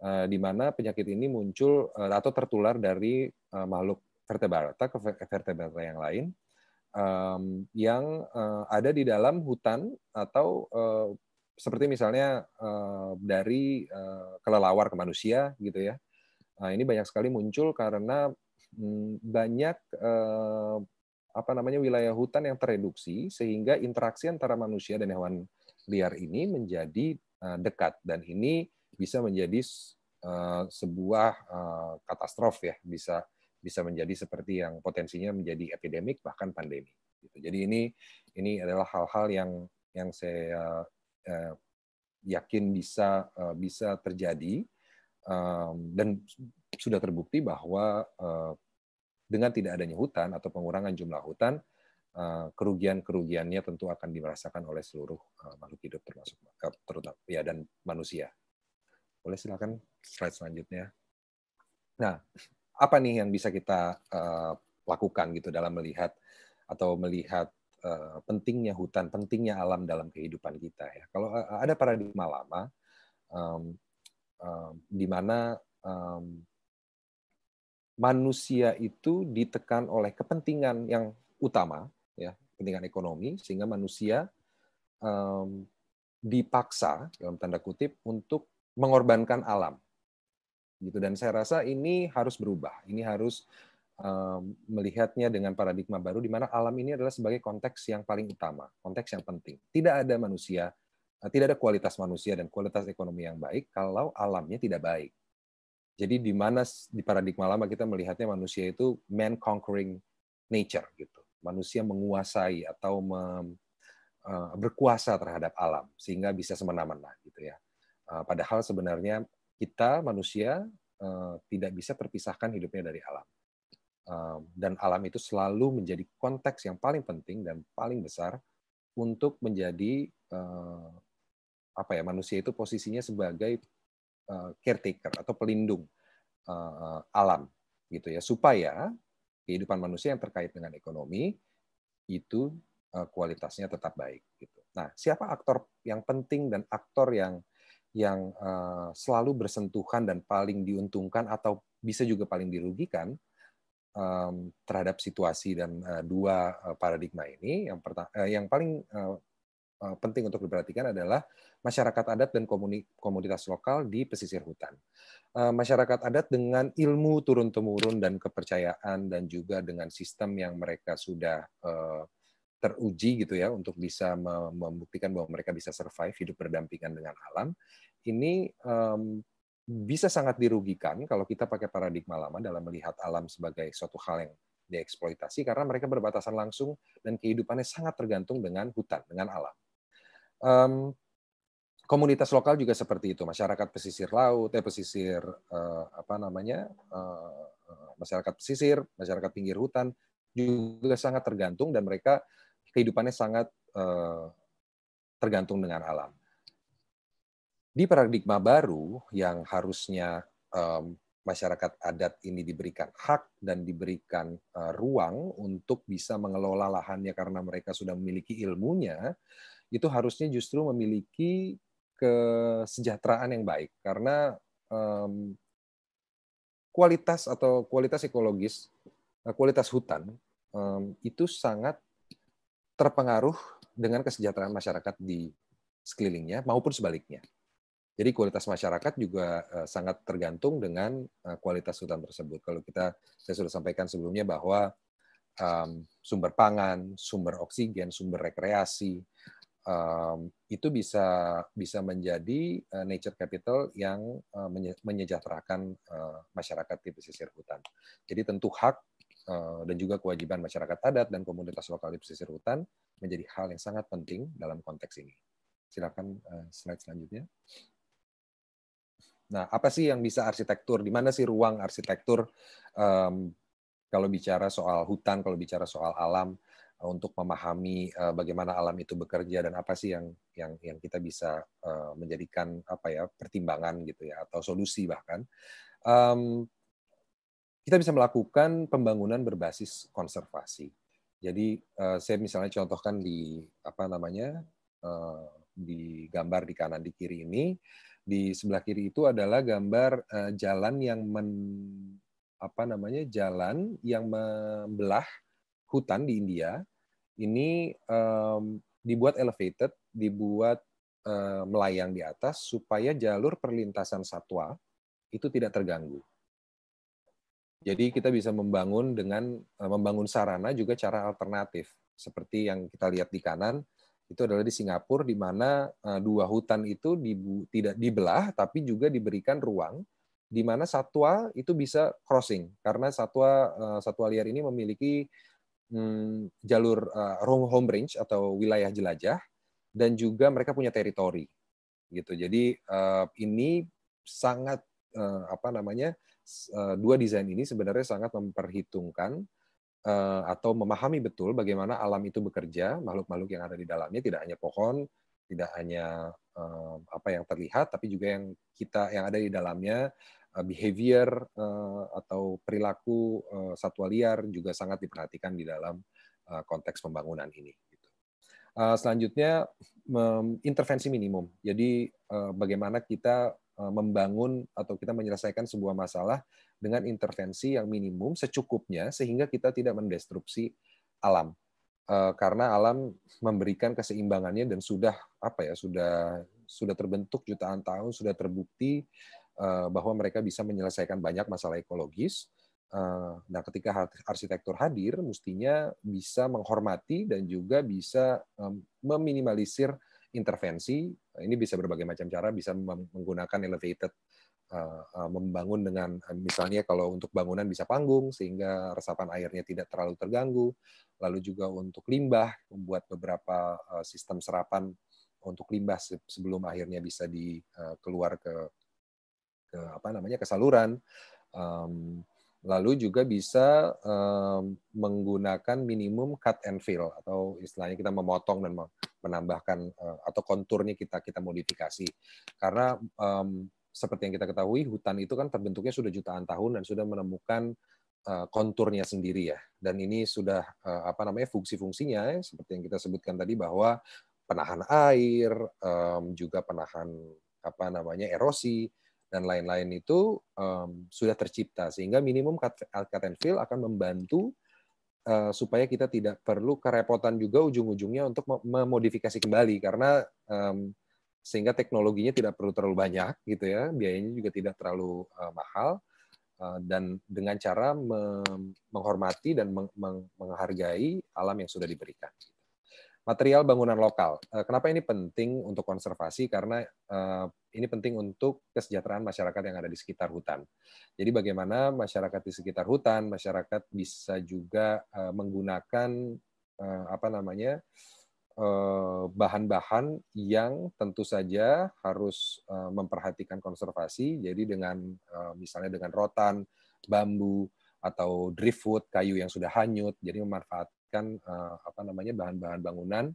eh, di mana penyakit ini muncul eh, atau tertular dari eh, makhluk vertebrata ke vertebrata yang lain yang ada di dalam hutan atau seperti misalnya dari kelelawar ke manusia gitu ya. Nah, ini banyak sekali muncul karena mm, banyak apa namanya wilayah hutan yang tereduksi sehingga interaksi antara manusia dan hewan liar ini menjadi eh, dekat dan ini bisa menjadi eh, sebuah eh, katastrof ya bisa bisa menjadi seperti yang potensinya menjadi epidemik bahkan pandemi. Gitu. Jadi ini ini adalah hal-hal yang yang saya yakin bisa bisa terjadi dan sudah terbukti bahwa dengan tidak adanya hutan atau pengurangan jumlah hutan, eh, kerugian-kerugiannya tentu akan dirasakan oleh seluruh eh, makhluk hidup termasuk eh, terutama ya dan manusia. Boleh silakan slide selanjutnya. Nah, apa nih yang bisa kita uh, lakukan gitu dalam melihat atau melihat uh, pentingnya hutan, pentingnya alam dalam kehidupan kita ya. Kalau ada paradigma lama um, um, di mana um, manusia itu ditekan oleh kepentingan yang utama, ya, kepentingan ekonomi, sehingga manusia um, dipaksa dalam tanda kutip untuk mengorbankan alam. Gitu dan saya rasa ini harus berubah. Ini harus um, melihatnya dengan paradigma baru di mana alam ini adalah sebagai konteks yang paling utama, konteks yang penting. Tidak ada manusia, eh, tidak ada kualitas manusia dan kualitas ekonomi yang baik kalau alamnya tidak baik. Jadi di mana di paradigma lama kita melihatnya manusia itu man conquering nature gitu. Manusia menguasai atau mem, uh, e, berkuasa terhadap alam sehingga bisa semena-mena gitu ya. Uh, padahal sebenarnya kita manusia uh, tidak bisa terpisahkan hidupnya dari alam. Uh, dan alam itu selalu menjadi konteks yang paling penting dan paling besar untuk menjadi uh, apa ya manusia itu posisinya sebagai Eh, caretaker atau pelindung eh, alam gitu ya supaya kehidupan manusia yang terkait dengan ekonomi itu eh, kualitasnya tetap baik gitu. Nah, siapa aktor yang penting dan aktor yang yang selalu bersentuhan dan paling diuntungkan atau bisa juga paling dirugikan terhadap situasi dan dua paradigma ini yang pertama yang paling Eh, penting untuk diperhatikan adalah masyarakat adat dan komunitas lokal di pesisir hutan. Eh, masyarakat adat dengan ilmu turun-temurun dan kepercayaan dan juga dengan sistem yang mereka sudah eh, teruji gitu ya untuk bisa membuktikan bahwa mereka bisa survive hidup berdampingan dengan alam. Ini um, bisa sangat dirugikan kalau kita pakai paradigma lama dalam melihat alam sebagai suatu hal yang dieksploitasi karena mereka berbatasan langsung dan kehidupannya sangat tergantung dengan hutan, dengan alam. Um, komunitas lokal juga seperti itu, masyarakat pesisir laut, eh pesisir uh, apa namanya, uh, masyarakat pesisir, masyarakat pinggir hutan juga sangat tergantung dan mereka kehidupannya sangat uh, tergantung dengan alam. Di paradigma baru yang harusnya um, masyarakat adat ini diberikan hak dan diberikan uh, ruang untuk bisa mengelola lahannya karena mereka sudah memiliki ilmunya, itu harusnya justru memiliki kesejahteraan yang baik karena um, kualitas atau kualitas ekologis eh, kualitas hutan um, itu sangat terpengaruh dengan kesejahteraan masyarakat di sekelilingnya maupun sebaliknya. Jadi kualitas masyarakat juga eh, sangat tergantung dengan eh, kualitas hutan tersebut. Kalau kita saya sudah sampaikan sebelumnya bahwa um, sumber pangan, sumber oksigen, sumber rekreasi, um, itu bisa bisa menjadi uh, nature capital yang uh, menye menyejahterakan uh, masyarakat di pesisir hutan. Jadi tentu hak uh, dan juga kewajiban masyarakat adat dan komunitas lokal di pesisir hutan menjadi hal yang sangat penting dalam konteks ini. Silakan uh, slide selanjutnya. Nah, apa sih yang bisa arsitektur? Di mana sih ruang arsitektur um, kalau bicara soal hutan, kalau bicara soal alam? untuk memahami uh, bagaimana alam itu bekerja dan apa sih yang yang yang kita bisa uh, menjadikan apa ya pertimbangan gitu ya atau solusi bahkan um, kita bisa melakukan pembangunan berbasis konservasi. Jadi uh, saya misalnya contohkan di apa namanya uh, di gambar di kanan di kiri ini di sebelah kiri itu adalah gambar uh, jalan yang men apa namanya jalan yang membelah hutan di India ini um, dibuat elevated, dibuat uh, melayang di atas supaya jalur perlintasan satwa itu tidak terganggu. Jadi kita bisa membangun dengan uh, membangun sarana juga cara alternatif seperti yang kita lihat di kanan itu adalah di Singapura di mana uh, dua hutan itu dibu tidak dibelah tapi juga diberikan ruang di mana satwa itu bisa crossing karena satwa uh, satwa liar ini memiliki hmm, jalur uh, home range atau wilayah jelajah dan juga mereka punya teritori gitu. Jadi uh, ini sangat uh, apa namanya uh, dua desain ini sebenarnya sangat memperhitungkan uh, atau memahami betul bagaimana alam itu bekerja, makhluk-makhluk yang ada di dalamnya tidak hanya pohon, tidak hanya uh, apa yang terlihat, tapi juga yang kita yang ada di dalamnya Eh, behavior eh, atau perilaku eh, satwa liar juga sangat diperhatikan di dalam konteks pembangunan ini. Gitu. Selanjutnya intervensi minimum. Jadi bagaimana kita membangun atau kita menyelesaikan sebuah masalah dengan intervensi yang minimum secukupnya sehingga kita tidak mendestruksi alam karena alam memberikan keseimbangannya dan sudah apa ya sudah sudah terbentuk jutaan tahun sudah terbukti Eh, bahwa mereka bisa menyelesaikan banyak masalah ekologis. Eh, nah, ketika arsitektur hadir, mestinya bisa menghormati dan juga bisa meminimalisir intervensi. Ini bisa berbagai macam cara, bisa menggunakan elevated eh, membangun dengan misalnya kalau untuk bangunan bisa panggung sehingga resapan airnya tidak terlalu terganggu. Lalu juga untuk limbah membuat beberapa sistem serapan untuk limbah sebelum akhirnya bisa dikeluar ke ke apa namanya ke saluran. Um, lalu juga bisa um, menggunakan minimum cut and fill atau istilahnya kita memotong dan menambahkan uh, atau konturnya kita kita modifikasi karena um, seperti yang kita ketahui hutan itu kan terbentuknya sudah jutaan tahun dan sudah menemukan uh, konturnya sendiri ya dan ini sudah uh, apa namanya fungsi-fungsinya ya, seperti yang kita sebutkan tadi bahwa penahan air um, juga penahan apa namanya erosi dan lain-lain itu um, sudah tercipta sehingga minimum cut, and fill akan membantu uh, supaya kita tidak perlu kerepotan juga ujung-ujungnya untuk memodifikasi kembali karena um, sehingga teknologinya tidak perlu terlalu banyak gitu ya biayanya juga tidak terlalu uh, mahal uh, dan dengan cara menghormati dan menghargai alam yang sudah diberikan material bangunan lokal. Eh, kenapa ini penting untuk konservasi? Karena eh, ini penting untuk kesejahteraan masyarakat yang ada di sekitar hutan. Jadi bagaimana masyarakat di sekitar hutan, masyarakat bisa juga eh, menggunakan apa namanya bahan-bahan yang tentu saja harus memperhatikan konservasi. Jadi dengan misalnya dengan rotan, bambu, atau driftwood kayu yang sudah hanyut jadi memanfaat mendapatkan uh, apa namanya bahan-bahan bangunan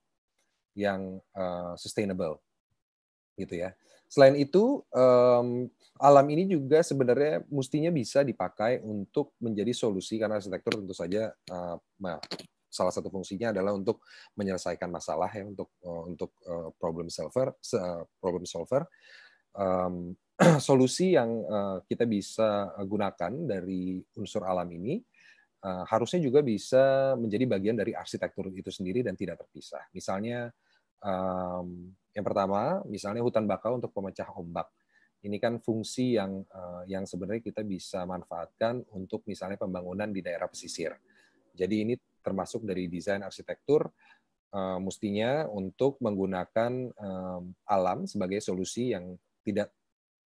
yang uh, sustainable gitu ya. Selain itu um, alam ini juga sebenarnya mestinya bisa dipakai untuk menjadi solusi karena arsitektur tentu saja uh, salah satu fungsinya adalah untuk menyelesaikan masalah ya untuk uh, untuk uh, problem solver uh, problem solver um, *clears throat* solusi yang uh, kita bisa gunakan dari unsur alam ini Eh, harusnya juga bisa menjadi bagian dari arsitektur itu sendiri dan tidak terpisah. Misalnya um, yang pertama, misalnya hutan bakau untuk pemecah ombak. Ini kan fungsi yang uh, yang sebenarnya kita bisa manfaatkan untuk misalnya pembangunan di daerah pesisir. Jadi ini termasuk dari desain arsitektur uh, mestinya untuk menggunakan um, alam sebagai solusi yang tidak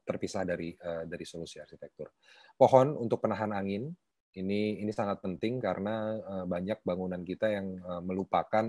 terpisah dari uh, dari solusi arsitektur. Pohon untuk penahan angin ini ini sangat penting karena uh, banyak bangunan kita yang uh, melupakan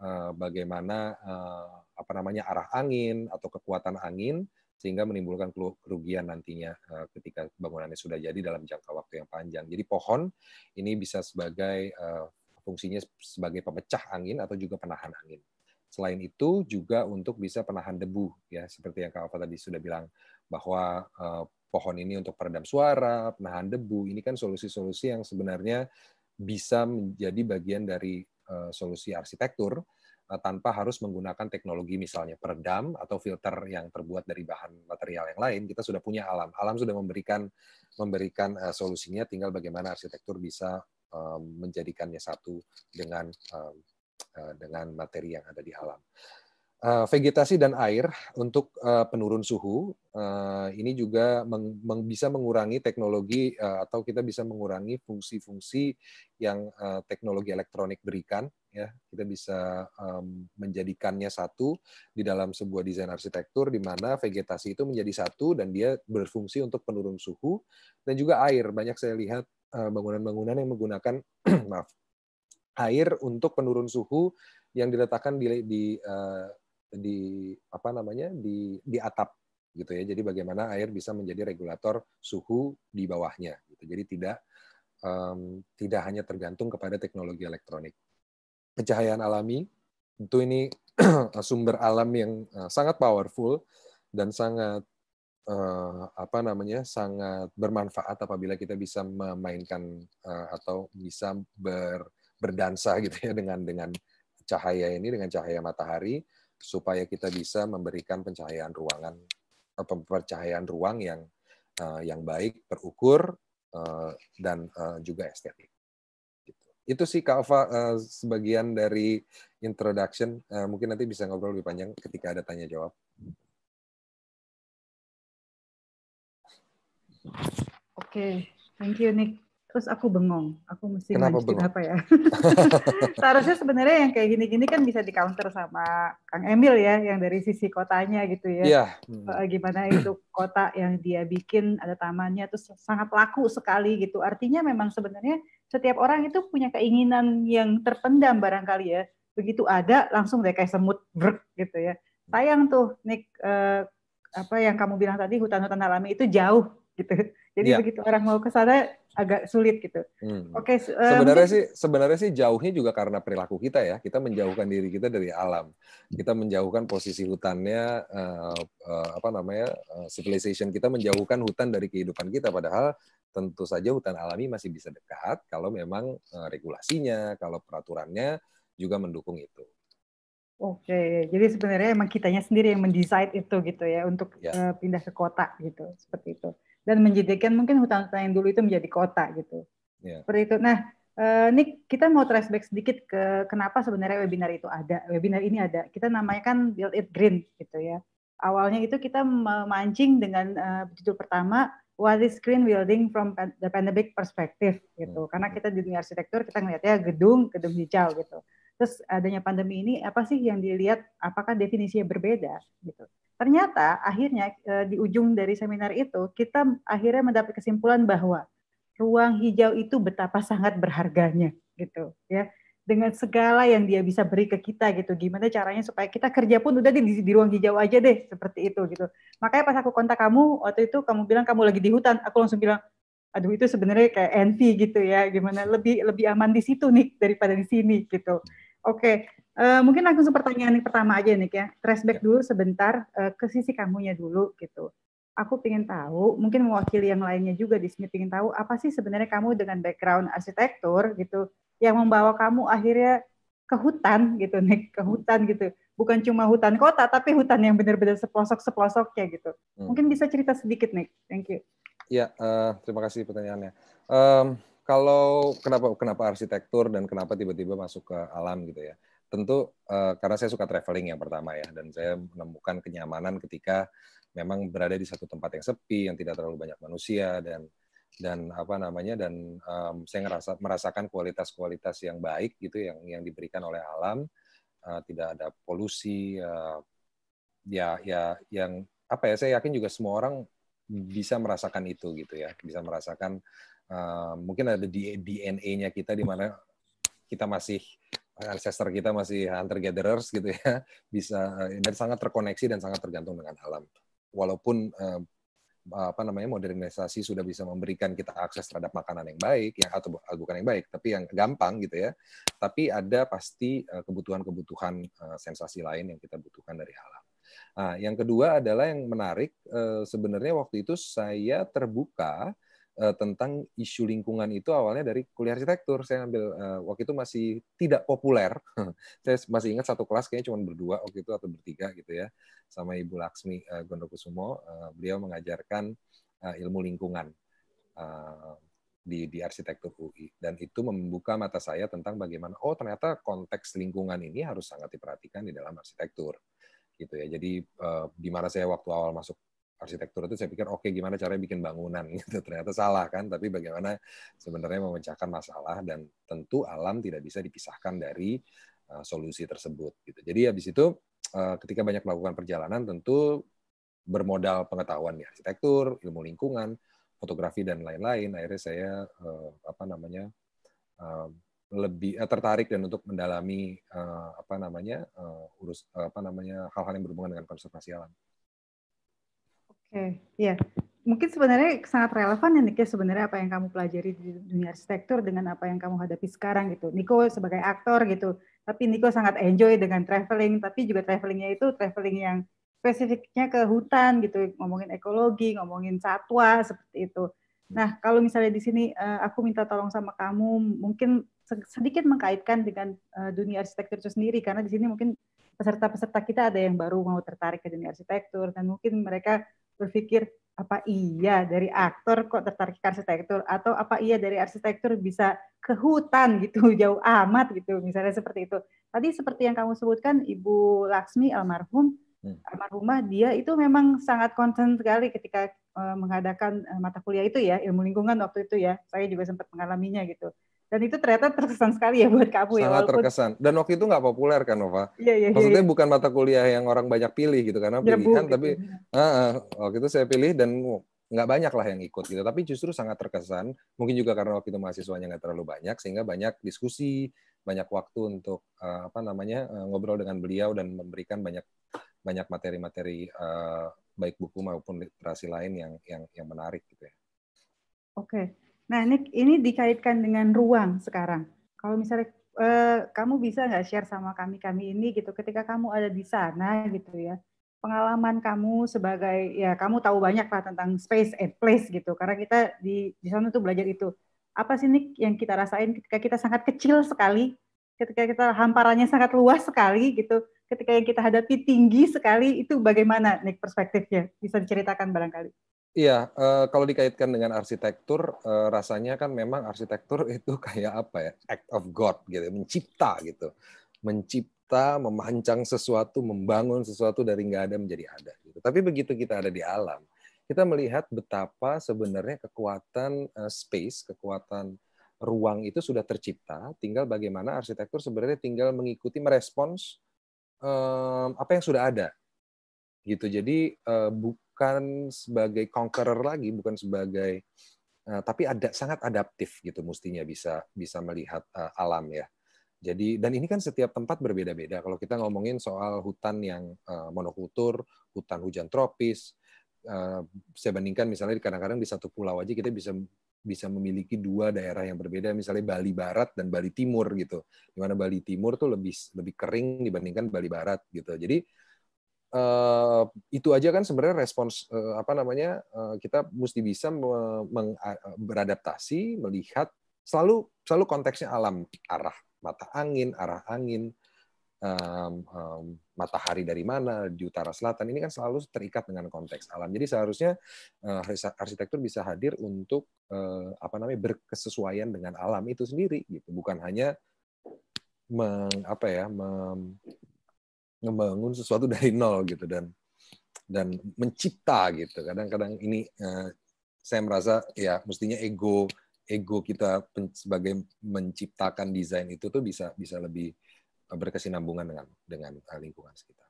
uh, bagaimana uh, apa namanya arah angin atau kekuatan angin sehingga menimbulkan kerugian nantinya uh, ketika bangunannya sudah jadi dalam jangka waktu yang panjang. Jadi pohon ini bisa sebagai uh, fungsinya sebagai pemecah angin atau juga penahan angin. Selain itu juga untuk bisa penahan debu ya seperti yang Kak Alfa tadi sudah bilang bahwa uh, pohon ini untuk peredam suara, penahan debu. Ini kan solusi-solusi yang sebenarnya bisa menjadi bagian dari uh, solusi arsitektur uh, tanpa harus menggunakan teknologi misalnya peredam atau filter yang terbuat dari bahan material yang lain. Kita sudah punya alam. Alam sudah memberikan memberikan uh, solusinya tinggal bagaimana arsitektur bisa menjadikannya satu dengan dengan materi yang ada di alam. Eh, vegetasi dan air untuk uh, penurun suhu uh, ini juga meng, meng, bisa mengurangi teknologi uh, atau kita bisa mengurangi fungsi-fungsi yang uh, teknologi elektronik berikan ya kita bisa um, menjadikannya satu di dalam sebuah desain arsitektur di mana vegetasi itu menjadi satu dan dia berfungsi untuk penurun suhu dan juga air banyak saya lihat bangunan-bangunan yang menggunakan *clears throat* maaf air untuk penurun suhu yang diletakkan di, di uh, di apa namanya di di atap gitu ya. Jadi bagaimana air bisa menjadi regulator suhu di bawahnya. Gitu. Jadi tidak um, tidak hanya tergantung kepada teknologi elektronik. Pencahayaan alami tentu ini *clears throat* sumber alam yang eh, sangat powerful dan sangat uh, apa namanya sangat bermanfaat apabila kita bisa memainkan uh, atau bisa ber, berdansa gitu ya dengan dengan cahaya ini dengan cahaya matahari supaya kita bisa memberikan pencahayaan ruangan eh, pencahayaan ruang yang uh, yang baik terukur uh, dan uh, juga estetik. Gitu. Itu sih Kak Alfa uh, sebagian dari introduction. Uh, mungkin nanti bisa ngobrol lebih panjang ketika ada tanya jawab. Oke, okay. thank you Nick terus aku bengong aku mesti Kenapa lanjutin apa ya *laughs* seharusnya sebenarnya yang kayak gini-gini kan bisa di counter sama Kang Emil ya yang dari sisi kotanya gitu ya yeah. Iya. hmm. gimana itu kota yang dia bikin ada tamannya terus sangat laku sekali gitu artinya memang sebenarnya setiap orang itu punya keinginan yang terpendam barangkali ya begitu ada langsung deh kayak semut brek, gitu ya sayang tuh Nick eh, apa yang kamu bilang tadi hutan-hutan alami itu jauh gitu jadi yeah. begitu orang mau ke sana agak sulit gitu. Hmm. Oke. Okay, um, eh, sebenarnya sih sebenarnya sih jauhnya juga karena perilaku kita ya. Kita menjauhkan diri kita dari alam. Kita menjauhkan posisi hutannya uh, uh, apa namanya uh, civilization kita menjauhkan hutan dari kehidupan kita. Padahal tentu saja hutan alami masih bisa dekat kalau memang uh, regulasinya, kalau peraturannya juga mendukung itu. Oke, okay. jadi sebenarnya emang kitanya sendiri yang mendesain itu gitu ya untuk yeah. Ya. uh, pindah ke kota gitu, seperti itu dan menjadikan mungkin hutan-hutan yang dulu itu menjadi kota gitu. Yeah. Seperti itu. Nah, ini eh, kita mau traceback sedikit ke kenapa sebenarnya webinar itu ada. Webinar ini ada. Kita namanya kan Build It Green gitu ya. Awalnya itu kita memancing dengan uh, judul pertama What is Green Building from the Pandemic Perspective gitu. Hmm. Karena kita di dunia arsitektur kita ya gedung, gedung hijau gitu. Terus adanya pandemi ini apa sih yang dilihat? Apakah definisinya berbeda gitu? Ternyata akhirnya eh, di ujung dari seminar itu kita akhirnya mendapat kesimpulan bahwa ruang hijau itu betapa sangat berharganya gitu ya dengan segala yang dia bisa beri ke kita gitu gimana caranya supaya kita kerja pun udah di, di, di ruang hijau aja deh seperti itu gitu makanya pas aku kontak kamu waktu itu kamu bilang kamu lagi di hutan aku langsung bilang aduh itu sebenarnya kayak anti gitu ya gimana lebih lebih aman di situ nih daripada di sini gitu oke Uh, mungkin langsung pertanyaan yang pertama aja nih ya. Flashback ya. dulu sebentar uh, ke sisi kamunya dulu gitu. Aku ingin tahu, mungkin mewakili yang lainnya juga di sini ingin tahu apa sih sebenarnya kamu dengan background arsitektur gitu yang membawa kamu akhirnya ke hutan gitu nih, ke hmm. hutan gitu. Bukan cuma hutan kota tapi hutan yang benar-benar sepelosok seplosoknya gitu. Hmm. Mungkin bisa cerita sedikit nih. Thank you. Ya, uh, terima kasih pertanyaannya. Um, kalau kenapa kenapa arsitektur dan kenapa tiba-tiba masuk ke alam gitu ya? tentu uh, karena saya suka traveling yang pertama ya dan saya menemukan kenyamanan ketika memang berada di satu tempat yang sepi yang tidak terlalu banyak manusia dan dan apa namanya dan um, saya ngerasa merasakan kualitas-kualitas yang baik gitu yang yang diberikan oleh alam uh, tidak ada polusi uh, ya ya yang apa ya saya yakin juga semua orang bisa merasakan itu gitu ya bisa merasakan uh, mungkin ada di DNA-nya kita di mana kita masih ancestor kita masih hunter gatherers gitu ya *laughs* bisa eh, dan sangat terkoneksi dan sangat tergantung dengan alam walaupun eh, apa namanya modernisasi sudah bisa memberikan kita akses terhadap makanan yang baik yang atau bukan yang baik tapi yang gampang gitu ya tapi ada pasti eh, kebutuhan-kebutuhan sensasi lain yang kita butuhkan dari alam nah yang kedua adalah yang menarik sebenarnya waktu itu saya terbuka Eh, tentang isu lingkungan itu awalnya dari kuliah arsitektur. Saya ambil uh, waktu itu masih tidak populer. *laughs* saya masih ingat satu kelas kayaknya cuma berdua waktu itu atau bertiga gitu ya, sama Ibu Laksmi uh, Gondokusumo. Uh, beliau mengajarkan uh, ilmu lingkungan uh, di di arsitektur UI dan itu membuka mata saya tentang bagaimana oh ternyata konteks lingkungan ini harus sangat diperhatikan di dalam arsitektur gitu ya. Jadi uh, di mana saya waktu awal masuk arsitektur itu saya pikir oke okay, gimana caranya bikin bangunan *laughs* gitu ternyata salah kan tapi bagaimana sebenarnya memecahkan masalah dan tentu alam tidak bisa dipisahkan dari uh, solusi tersebut gitu jadi habis itu uh, ketika banyak melakukan perjalanan tentu bermodal pengetahuan di arsitektur ilmu lingkungan fotografi dan lain-lain akhirnya saya uh, apa namanya uh, lebih uh, tertarik dan untuk mendalami uh, apa namanya uh, urus uh, apa namanya hal-hal yang berhubungan dengan konservasi alam okay. Iya. yeah. mungkin sebenarnya sangat relevan ya Nick ya, sebenarnya apa yang kamu pelajari di dunia arsitektur dengan apa yang kamu hadapi sekarang gitu. Niko sebagai aktor gitu, tapi Niko sangat enjoy dengan traveling, tapi juga travelingnya itu traveling yang spesifiknya ke hutan gitu, ngomongin ekologi, ngomongin satwa seperti itu. Nah, kalau misalnya di sini eh, aku minta tolong sama kamu, mungkin sedikit mengkaitkan dengan eh, dunia arsitektur itu sendiri, karena di sini mungkin peserta-peserta kita ada yang baru mau tertarik ke dunia arsitektur, dan mungkin mereka berpikir apa iya dari aktor kok tertarik ke arsitektur atau apa iya dari arsitektur bisa ke hutan gitu *laughs* jauh amat gitu misalnya seperti itu tadi seperti yang kamu sebutkan Ibu Laksmi almarhum hmm. almarhumah dia itu memang sangat konsen sekali ketika uh, mengadakan eh, mata kuliah itu ya ilmu lingkungan waktu itu ya saya juga sempat mengalaminya gitu dan itu ternyata terkesan sekali ya buat kamu Sangat ya. Sangat terkesan. Dan waktu itu nggak populer kan, Nova? Iya, iya, iya. Maksudnya iya. bukan mata kuliah yang orang banyak pilih gitu. Karena pilihan, gitu. tapi uh, uh, waktu itu saya pilih dan nggak banyak lah yang ikut gitu. Tapi justru sangat terkesan. Mungkin juga karena waktu itu mahasiswanya nggak terlalu banyak, sehingga banyak diskusi, banyak waktu untuk uh, apa namanya eh, ngobrol dengan beliau dan memberikan banyak banyak materi-materi uh, baik buku maupun literasi lain yang yang yang menarik gitu ya. Oke, Nah ini ini dikaitkan dengan ruang sekarang. Kalau misalnya eh, kamu bisa nggak share sama kami kami ini gitu, ketika kamu ada di sana gitu ya, pengalaman kamu sebagai ya kamu tahu banyak lah tentang space and place gitu, karena kita di di sana tuh belajar itu. Apa sih Nick yang kita rasain ketika kita sangat kecil sekali, ketika kita hamparannya sangat luas sekali gitu, ketika yang kita hadapi tinggi sekali itu bagaimana Nick perspektifnya? Bisa diceritakan barangkali? Iya, uh, kalau dikaitkan dengan arsitektur, uh, rasanya kan memang arsitektur *laughs* itu kayak apa ya, act of God gitu, mencipta gitu, mencipta, memancang sesuatu, membangun sesuatu dari nggak ada menjadi ada. Gitu. Tapi begitu kita ada di alam, kita melihat betapa sebenarnya kekuatan uh, space, kekuatan ruang itu sudah tercipta, tinggal bagaimana arsitektur sebenarnya tinggal mengikuti, merespons uh, apa yang sudah ada gitu. Jadi uh, bu, bukan sebagai conqueror lagi, bukan sebagai uh, tapi ada sangat adaptif gitu mestinya bisa bisa melihat uh, alam ya. Jadi dan ini kan setiap tempat berbeda-beda. Kalau kita ngomongin soal hutan yang uh, monokultur, hutan hujan tropis, uh, saya bandingkan misalnya kadang-kadang di satu pulau aja kita bisa bisa memiliki dua daerah yang berbeda, misalnya Bali Barat dan Bali Timur gitu. Di mana Bali Timur tuh lebih lebih kering dibandingkan Bali Barat gitu. Jadi Eh, itu aja kan sebenarnya respons eh, apa namanya eh, kita mesti bisa beradaptasi melihat selalu selalu konteksnya alam arah mata angin arah angin um, um, matahari dari mana di utara selatan ini kan selalu terikat dengan konteks alam jadi seharusnya uh, arsitektur bisa hadir untuk uh, apa namanya berkesesuaian dengan alam itu sendiri gitu bukan hanya meng, apa ya mem, ngebangun sesuatu dari nol gitu dan dan mencipta gitu. Kadang-kadang ini uh, saya merasa ya mestinya ego ego kita sebagai menciptakan desain itu tuh bisa bisa lebih berkesinambungan dengan dengan eh, lingkungan sekitar.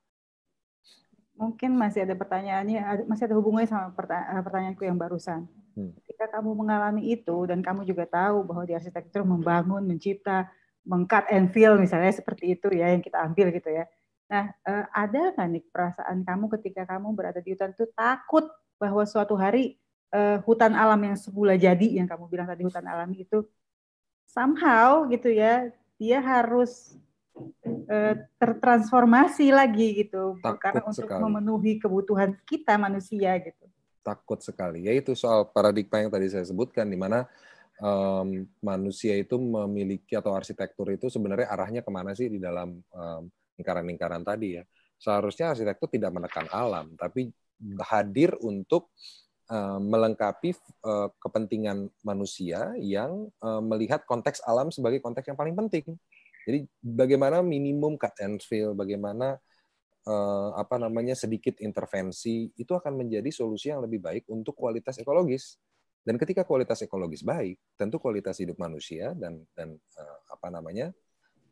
Mungkin masih ada pertanyaannya, masih ada hubungannya sama eh, pertanyaanku yang barusan. Hmm. Ketika kamu mengalami itu dan kamu juga tahu bahwa di arsitektur membangun, mencipta, mengcut and fill misalnya seperti itu ya yang kita ambil gitu ya. Nah, eh, ada kan nih perasaan kamu ketika kamu berada di hutan itu takut bahwa suatu hari uh, hutan alam yang semula jadi yang kamu bilang tadi hutan alam itu somehow gitu ya dia harus uh, tertransformasi lagi gitu takut karena untuk sekali. memenuhi kebutuhan kita manusia gitu. Takut sekali. Yaitu soal paradigma yang tadi saya sebutkan di mana um, manusia itu memiliki atau arsitektur itu sebenarnya arahnya kemana sih di dalam um, lingkaran-lingkaran tadi ya. Seharusnya arsitektur tidak menekan alam, tapi hadir untuk uh, melengkapi uh, kepentingan manusia yang uh, melihat konteks alam sebagai konteks yang paling penting. Jadi bagaimana minimum cut and fill, bagaimana uh, apa namanya sedikit intervensi itu akan menjadi solusi yang lebih baik untuk kualitas ekologis. Dan ketika kualitas ekologis baik, tentu kualitas hidup manusia dan dan uh, apa namanya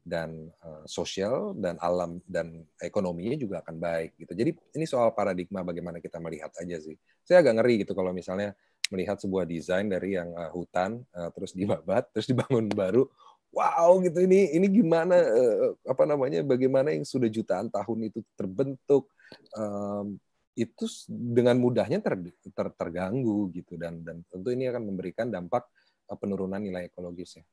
dan uh, sosial dan alam dan ekonominya juga akan baik gitu. Jadi ini soal paradigma bagaimana kita melihat aja sih. Saya agak ngeri gitu kalau misalnya melihat sebuah desain dari yang uh, hutan uh, terus dibabat terus dibangun baru. Wow gitu ini ini gimana uh, apa namanya bagaimana yang sudah jutaan tahun itu terbentuk um, itu dengan mudahnya ter, ter, terganggu gitu dan dan tentu ini akan memberikan dampak penurunan nilai ekologisnya.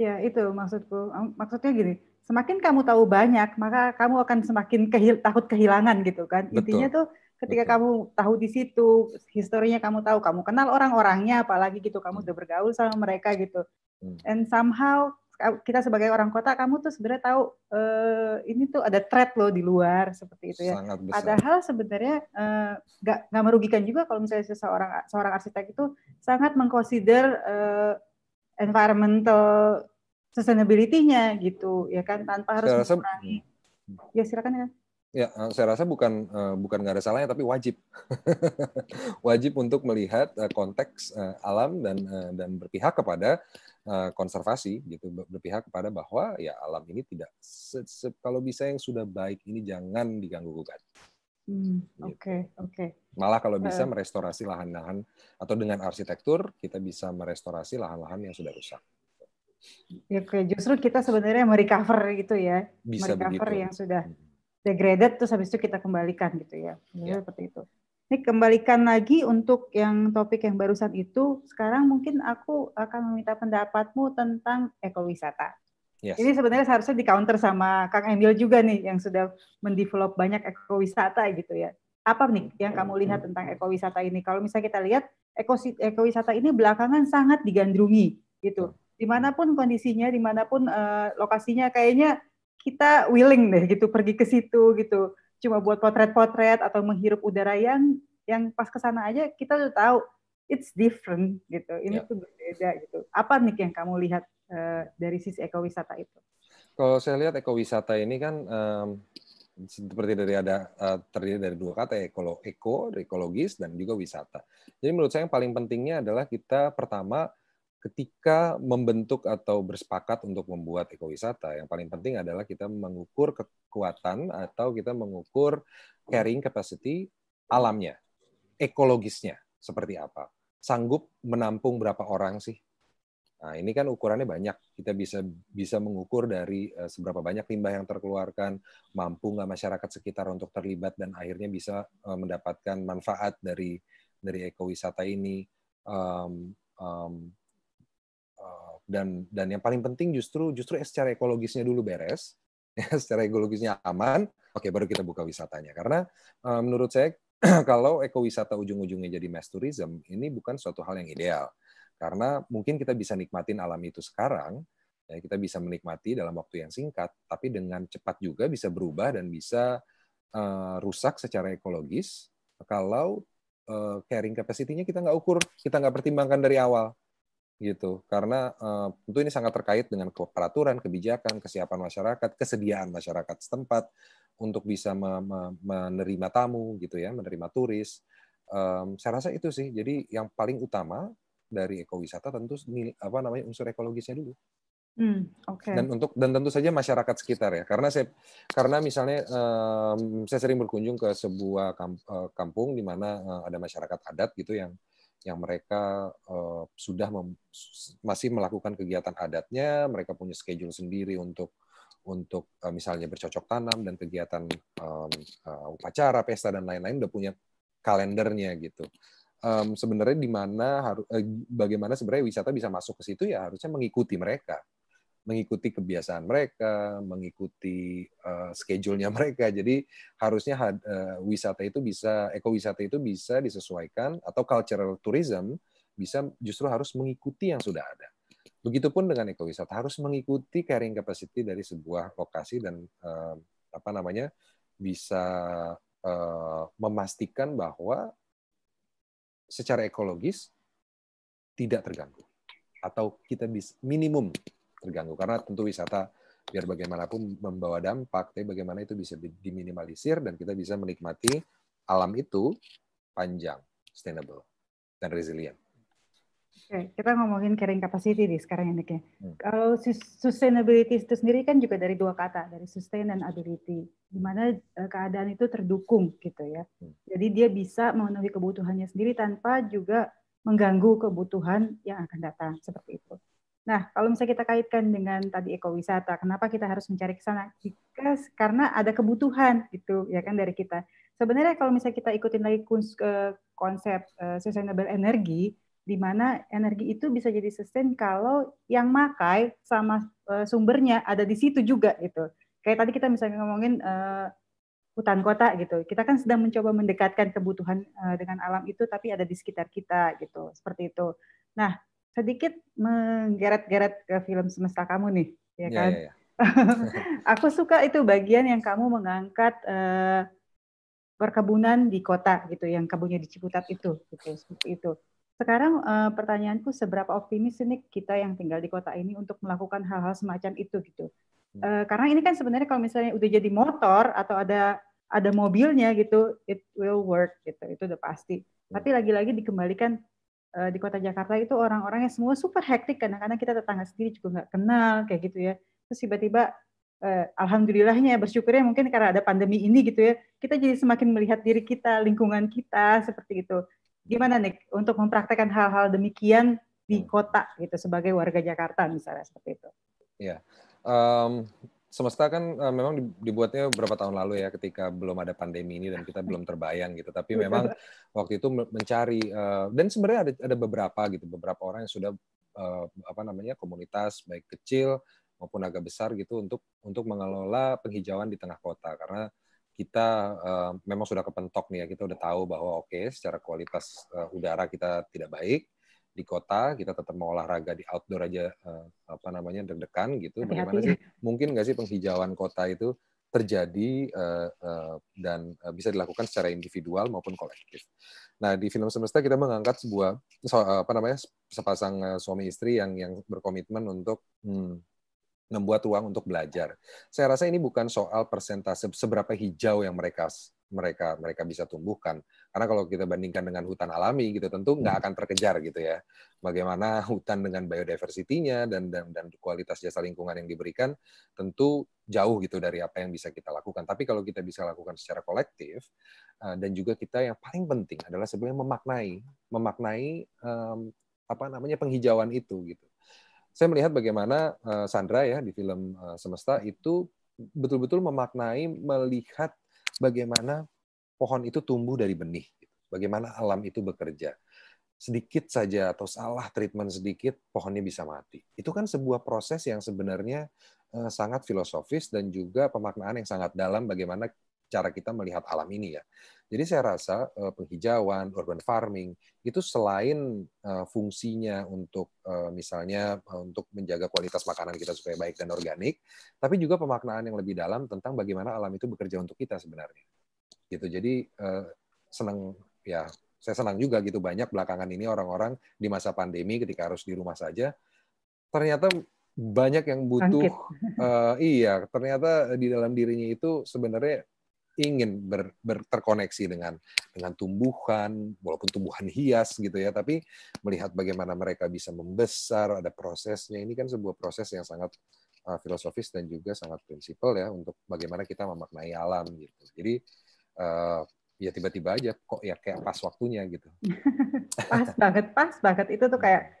Ya, itu maksudku. Maksudnya gini, semakin kamu tahu banyak, maka kamu akan semakin kehil takut kehilangan gitu kan. Betul. Intinya tuh ketika Betul. kamu tahu di situ, historinya kamu tahu, kamu kenal orang-orangnya apalagi gitu, kamu sudah hmm. bergaul sama mereka gitu. Hmm. And somehow kita sebagai orang kota kamu tuh sebenarnya tahu uh, ini tuh ada threat loh di luar seperti itu ya. Padahal sebenarnya eh, nggak uh, nggak merugikan juga kalau misalnya seorang seorang arsitek itu sangat mengkonsider uh, eh, environmental sustainability-nya gitu ya kan tanpa harus rasa, hmm. Ya silakan ya. Ya, eh, saya rasa bukan eh, bukan nggak ada salahnya, tapi wajib *laughs* wajib untuk melihat eh, konteks alam dan dan berpihak kepada konservasi gitu, berpihak kepada bahwa ya alam ini tidak se -se kalau bisa yang sudah baik ini jangan diganggu gugat. Hmm, gitu. Oke, hmm, oke. Okay, okay. Malah kalau bisa merestorasi lahan-lahan atau dengan arsitektur kita bisa merestorasi lahan-lahan yang sudah rusak. Oke, ya, justru kita sebenarnya merecover gitu ya. Bisa merecover begitu. yang sudah hmm. degraded terus habis itu kita kembalikan gitu ya. yeah. Seperti itu. Ini kembalikan lagi untuk yang topik yang barusan itu. Sekarang mungkin aku akan meminta pendapatmu tentang ekowisata. Yes. Ini sebenarnya seharusnya di counter sama Kang Emil juga nih yang sudah mendevelop banyak ekowisata gitu ya. Apa nih yang kamu hmm. lihat tentang ekowisata ini? Kalau misalnya kita lihat ekowisata ini belakangan sangat digandrungi gitu. Hmm dimanapun kondisinya, dimanapun uh, lokasinya, kayaknya kita willing deh gitu pergi ke situ gitu. Cuma buat potret-potret atau menghirup udara yang yang pas ke sana aja kita udah tahu it's different gitu. Ini yeah. tuh berbeda gitu. Apa nih yang kamu lihat uh, dari sisi ekowisata itu? Kalau saya lihat ekowisata ini kan um, seperti dari ada uh, terdiri dari dua kata ekolo eko ekologis dan juga wisata. Jadi menurut saya yang paling pentingnya adalah kita pertama ketika membentuk atau bersepakat untuk membuat ekowisata, yang paling penting adalah kita mengukur kekuatan atau kita mengukur carrying capacity alamnya, ekologisnya seperti apa. Sanggup menampung berapa orang sih? Nah, ini kan ukurannya banyak. Kita bisa bisa mengukur dari eh, seberapa banyak limbah yang terkeluarkan, mampu nggak masyarakat sekitar untuk terlibat dan akhirnya bisa eh, mendapatkan manfaat dari dari ekowisata ini. Um, um, dan dan yang paling penting justru justru ya secara ekologisnya dulu beres *laughs* ya, secara ekologisnya aman oke baru kita buka wisatanya karena uh, menurut saya *clears throat* kalau ekowisata ujung-ujungnya jadi mass tourism ini bukan suatu hal yang ideal karena mungkin kita bisa nikmatin alam itu sekarang ya, kita bisa menikmati dalam waktu yang singkat, tapi dengan cepat juga bisa berubah dan bisa uh, rusak secara ekologis kalau uh, eh, caring capacity-nya kita nggak ukur, kita nggak pertimbangkan dari awal gitu karena uh, tentu ini sangat terkait dengan peraturan kebijakan kesiapan masyarakat kesediaan masyarakat setempat untuk bisa me me menerima tamu gitu ya menerima turis um, saya rasa itu sih jadi yang paling utama dari ekowisata tentu apa namanya unsur ekologisnya dulu Hmm, okay. Dan untuk dan tentu saja masyarakat sekitar ya, karena saya karena misalnya um, saya sering berkunjung ke sebuah kampung, eh, kampung di mana uh, ada masyarakat adat gitu yang yang mereka uh, sudah mem, masih melakukan kegiatan adatnya, mereka punya schedule sendiri untuk untuk uh, misalnya bercocok tanam dan kegiatan um, uh, upacara, pesta dan lain-lain udah punya kalendernya gitu. Um, sebenarnya di mana harus eh, bagaimana sebenarnya wisata bisa masuk ke situ ya harusnya mengikuti mereka mengikuti kebiasaan mereka, mengikuti uh, schedule-nya *laughs* mereka. Jadi harusnya uh, wisata itu bisa ekowisata itu bisa disesuaikan atau cultural tourism bisa justru harus mengikuti yang sudah ada. Begitupun dengan ekowisata harus mengikuti carrying capacity dari sebuah lokasi dan uh, apa namanya bisa uh, memastikan bahwa secara ekologis tidak terganggu atau kita bisa minimum terganggu karena tentu wisata biar bagaimanapun membawa dampak, tapi bagaimana itu bisa diminimalisir dan kita bisa menikmati alam itu panjang, sustainable, dan resilient. Oke, kita ngomongin carrying capacity di sekarang ini. Ya. Hmm. Kalau sustainability itu sendiri kan juga dari dua kata, dari sustain dan ability, di mana eh, keadaan itu terdukung gitu ya. Hmm. Jadi dia bisa memenuhi kebutuhannya sendiri tanpa juga mengganggu kebutuhan yang akan datang seperti itu. Nah, kalau misalnya kita kaitkan dengan tadi ekowisata, kenapa kita harus mencari ke sana? karena ada kebutuhan gitu ya kan dari kita. Sebenarnya kalau misalnya kita ikutin lagi eh, konsep eh, sustainable energy di mana energi itu bisa jadi sustain kalau yang makai sama eh, sumbernya ada di situ juga gitu. Kayak tadi kita misalnya ngomongin uh, hutan kota gitu. Kita kan sedang mencoba mendekatkan kebutuhan uh, dengan alam itu tapi ada di sekitar kita gitu. Seperti itu. Nah, sedikit menggeret-geret ke film semesta kamu nih, ya iya, kan? Yeah, yeah, yeah. aku suka itu bagian yang kamu mengangkat uh, perkebunan di kota gitu, yang kebunnya di Ciputat itu, gitu, itu. Sekarang uh, pertanyaanku, seberapa optimis ini kita yang tinggal di kota ini untuk melakukan hal-hal semacam itu gitu? Uh, karena ini kan sebenarnya kalau misalnya udah jadi motor atau ada ada mobilnya gitu, it will work gitu, itu udah pasti. Iya. Tapi lagi-lagi dikembalikan Eh, di kota Jakarta itu orang-orangnya semua super hektik kadang-kadang kita tetangga sendiri juga nggak kenal kayak gitu ya terus tiba-tiba eh, alhamdulillahnya bersyukurnya mungkin karena ada pandemi ini gitu ya kita jadi semakin melihat diri kita lingkungan kita seperti itu gimana nih untuk mempraktekkan hal-hal demikian di hmm. kota gitu sebagai warga Jakarta misalnya seperti itu ya um, Semesta kan uh, memang dibuatnya beberapa tahun lalu ya ketika belum ada pandemi ini dan kita belum terbayang gitu. Tapi memang *laughs* waktu itu mencari uh, dan sebenarnya ada ada beberapa gitu, beberapa orang yang sudah uh, apa namanya komunitas baik kecil maupun agak besar gitu untuk untuk mengelola penghijauan di tengah kota karena kita uh, memang sudah kepentok nih ya kita udah tahu bahwa oke okay, secara kualitas uh, udara kita tidak baik di kota kita tetap mau olahraga di outdoor aja eh, apa namanya deg-degan gitu Hati-hati. bagaimana ya. sih mungkin nggak sih penghijauan kota itu terjadi eh, uh, dan uh, bisa dilakukan secara individual maupun kolektif. Nah di film semesta kita mengangkat sebuah so, apa namanya sepasang eh, suami istri yang yang berkomitmen untuk hmm, membuat uang untuk belajar. Saya rasa ini bukan soal persentase seberapa hijau yang mereka mereka mereka bisa tumbuhkan. Karena kalau kita bandingkan dengan hutan alami gitu tentu nggak hmm. akan terkejar gitu ya. Bagaimana hutan dengan biodiversitinya dan dan dan kualitas jasa lingkungan yang diberikan tentu jauh gitu dari apa yang bisa kita lakukan. Tapi kalau kita bisa lakukan secara kolektif eh, dan juga kita yang paling penting adalah sebenarnya memaknai memaknai apa namanya penghijauan itu gitu saya melihat bagaimana eh, Sandra ya di film eh, Semesta itu betul-betul memaknai melihat bagaimana pohon itu tumbuh dari benih, gitu. bagaimana alam itu bekerja. Sedikit saja atau salah treatment sedikit, pohonnya bisa mati. Itu kan sebuah proses yang sebenarnya eh, sangat filosofis dan juga pemaknaan yang sangat dalam bagaimana cara kita melihat alam ini ya. Jadi saya rasa eh, penghijauan, urban farming itu selain eh, fungsinya untuk eh, misalnya untuk menjaga kualitas makanan kita supaya baik dan organik, tapi juga pemaknaan yang lebih dalam tentang bagaimana alam itu bekerja untuk kita sebenarnya. Gitu. Jadi senang ya, saya senang juga gitu banyak belakangan ini orang-orang di masa pandemi ketika harus di rumah saja ternyata banyak yang butuh uh, iya ternyata di dalam dirinya itu sebenarnya ingin ber, ber, terkoneksi dengan dengan tumbuhan, walaupun tumbuhan hias gitu ya, tapi melihat bagaimana mereka bisa membesar, ada prosesnya. Ini kan sebuah proses yang sangat uh, filosofis dan juga sangat prinsipal ya untuk bagaimana kita memaknai alam gitu. Jadi uh, ya tiba-tiba aja kok ya kayak pas waktunya gitu. *laughs* pas banget, pas banget itu tuh kayak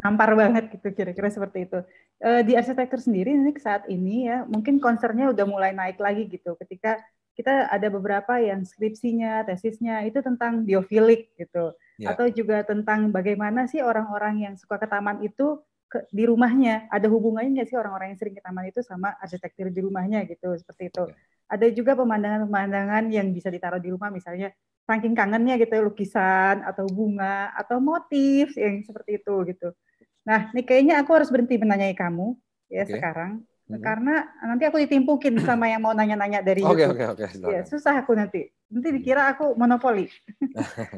nampar banget gitu kira-kira seperti itu. Eh, di arsitektur sendiri ini saat ini ya mungkin concernnya udah mulai naik lagi gitu ketika kita ada beberapa yang skripsinya, tesisnya itu tentang biofilik gitu. Yeah. Atau juga tentang bagaimana sih orang-orang yang suka ke taman itu ke, di rumahnya. Ada hubungannya nggak sih orang-orang yang sering ke taman itu sama arsitektur di rumahnya gitu, seperti itu. Yeah. Ada juga pemandangan-pemandangan yang bisa ditaruh di rumah misalnya saking kangennya gitu lukisan atau bunga atau motif yang seperti itu gitu. Nah, ini kayaknya aku harus berhenti menanyai kamu ya okay. sekarang hmm. karena nanti aku ditimpukin *clears throat* sama yang mau nanya-nanya dari okay, YouTube. Oke oke oke. Iya, susah aku nanti. Nanti mm-hmm. dikira aku monopoli. *laughs* *laughs* oke,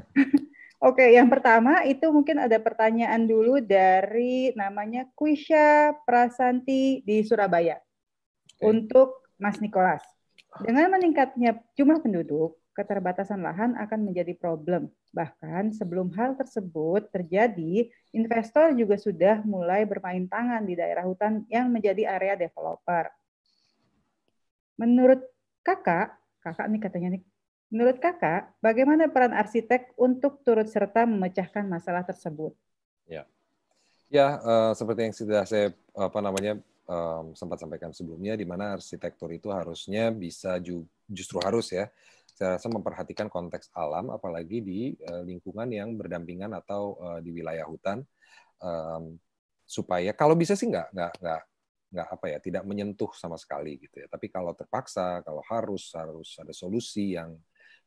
okay, yang pertama itu mungkin ada pertanyaan dulu dari namanya Kuisha Prasanti di Surabaya okay. untuk Mas Nikolas. Oh. Dengan meningkatnya jumlah penduduk, keterbatasan lahan akan menjadi problem. Bahkan sebelum hal tersebut terjadi, investor juga sudah mulai bermain tangan di daerah hutan yang menjadi area developer. Menurut kakak, kakak nih katanya nih, menurut kakak, bagaimana peran arsitek untuk turut serta memecahkan masalah tersebut? Ya, ya uh, seperti yang sudah saya apa namanya um, sempat sampaikan sebelumnya, di mana arsitektur itu harusnya bisa ju justru harus ya saya rasa memperhatikan konteks alam, apalagi di eh, lingkungan yang berdampingan atau eh, di wilayah hutan, supaya kalau bisa sih nggak nggak nggak nggak apa ya, tidak menyentuh sama sekali gitu ya. Tapi kalau terpaksa, kalau harus harus ada solusi yang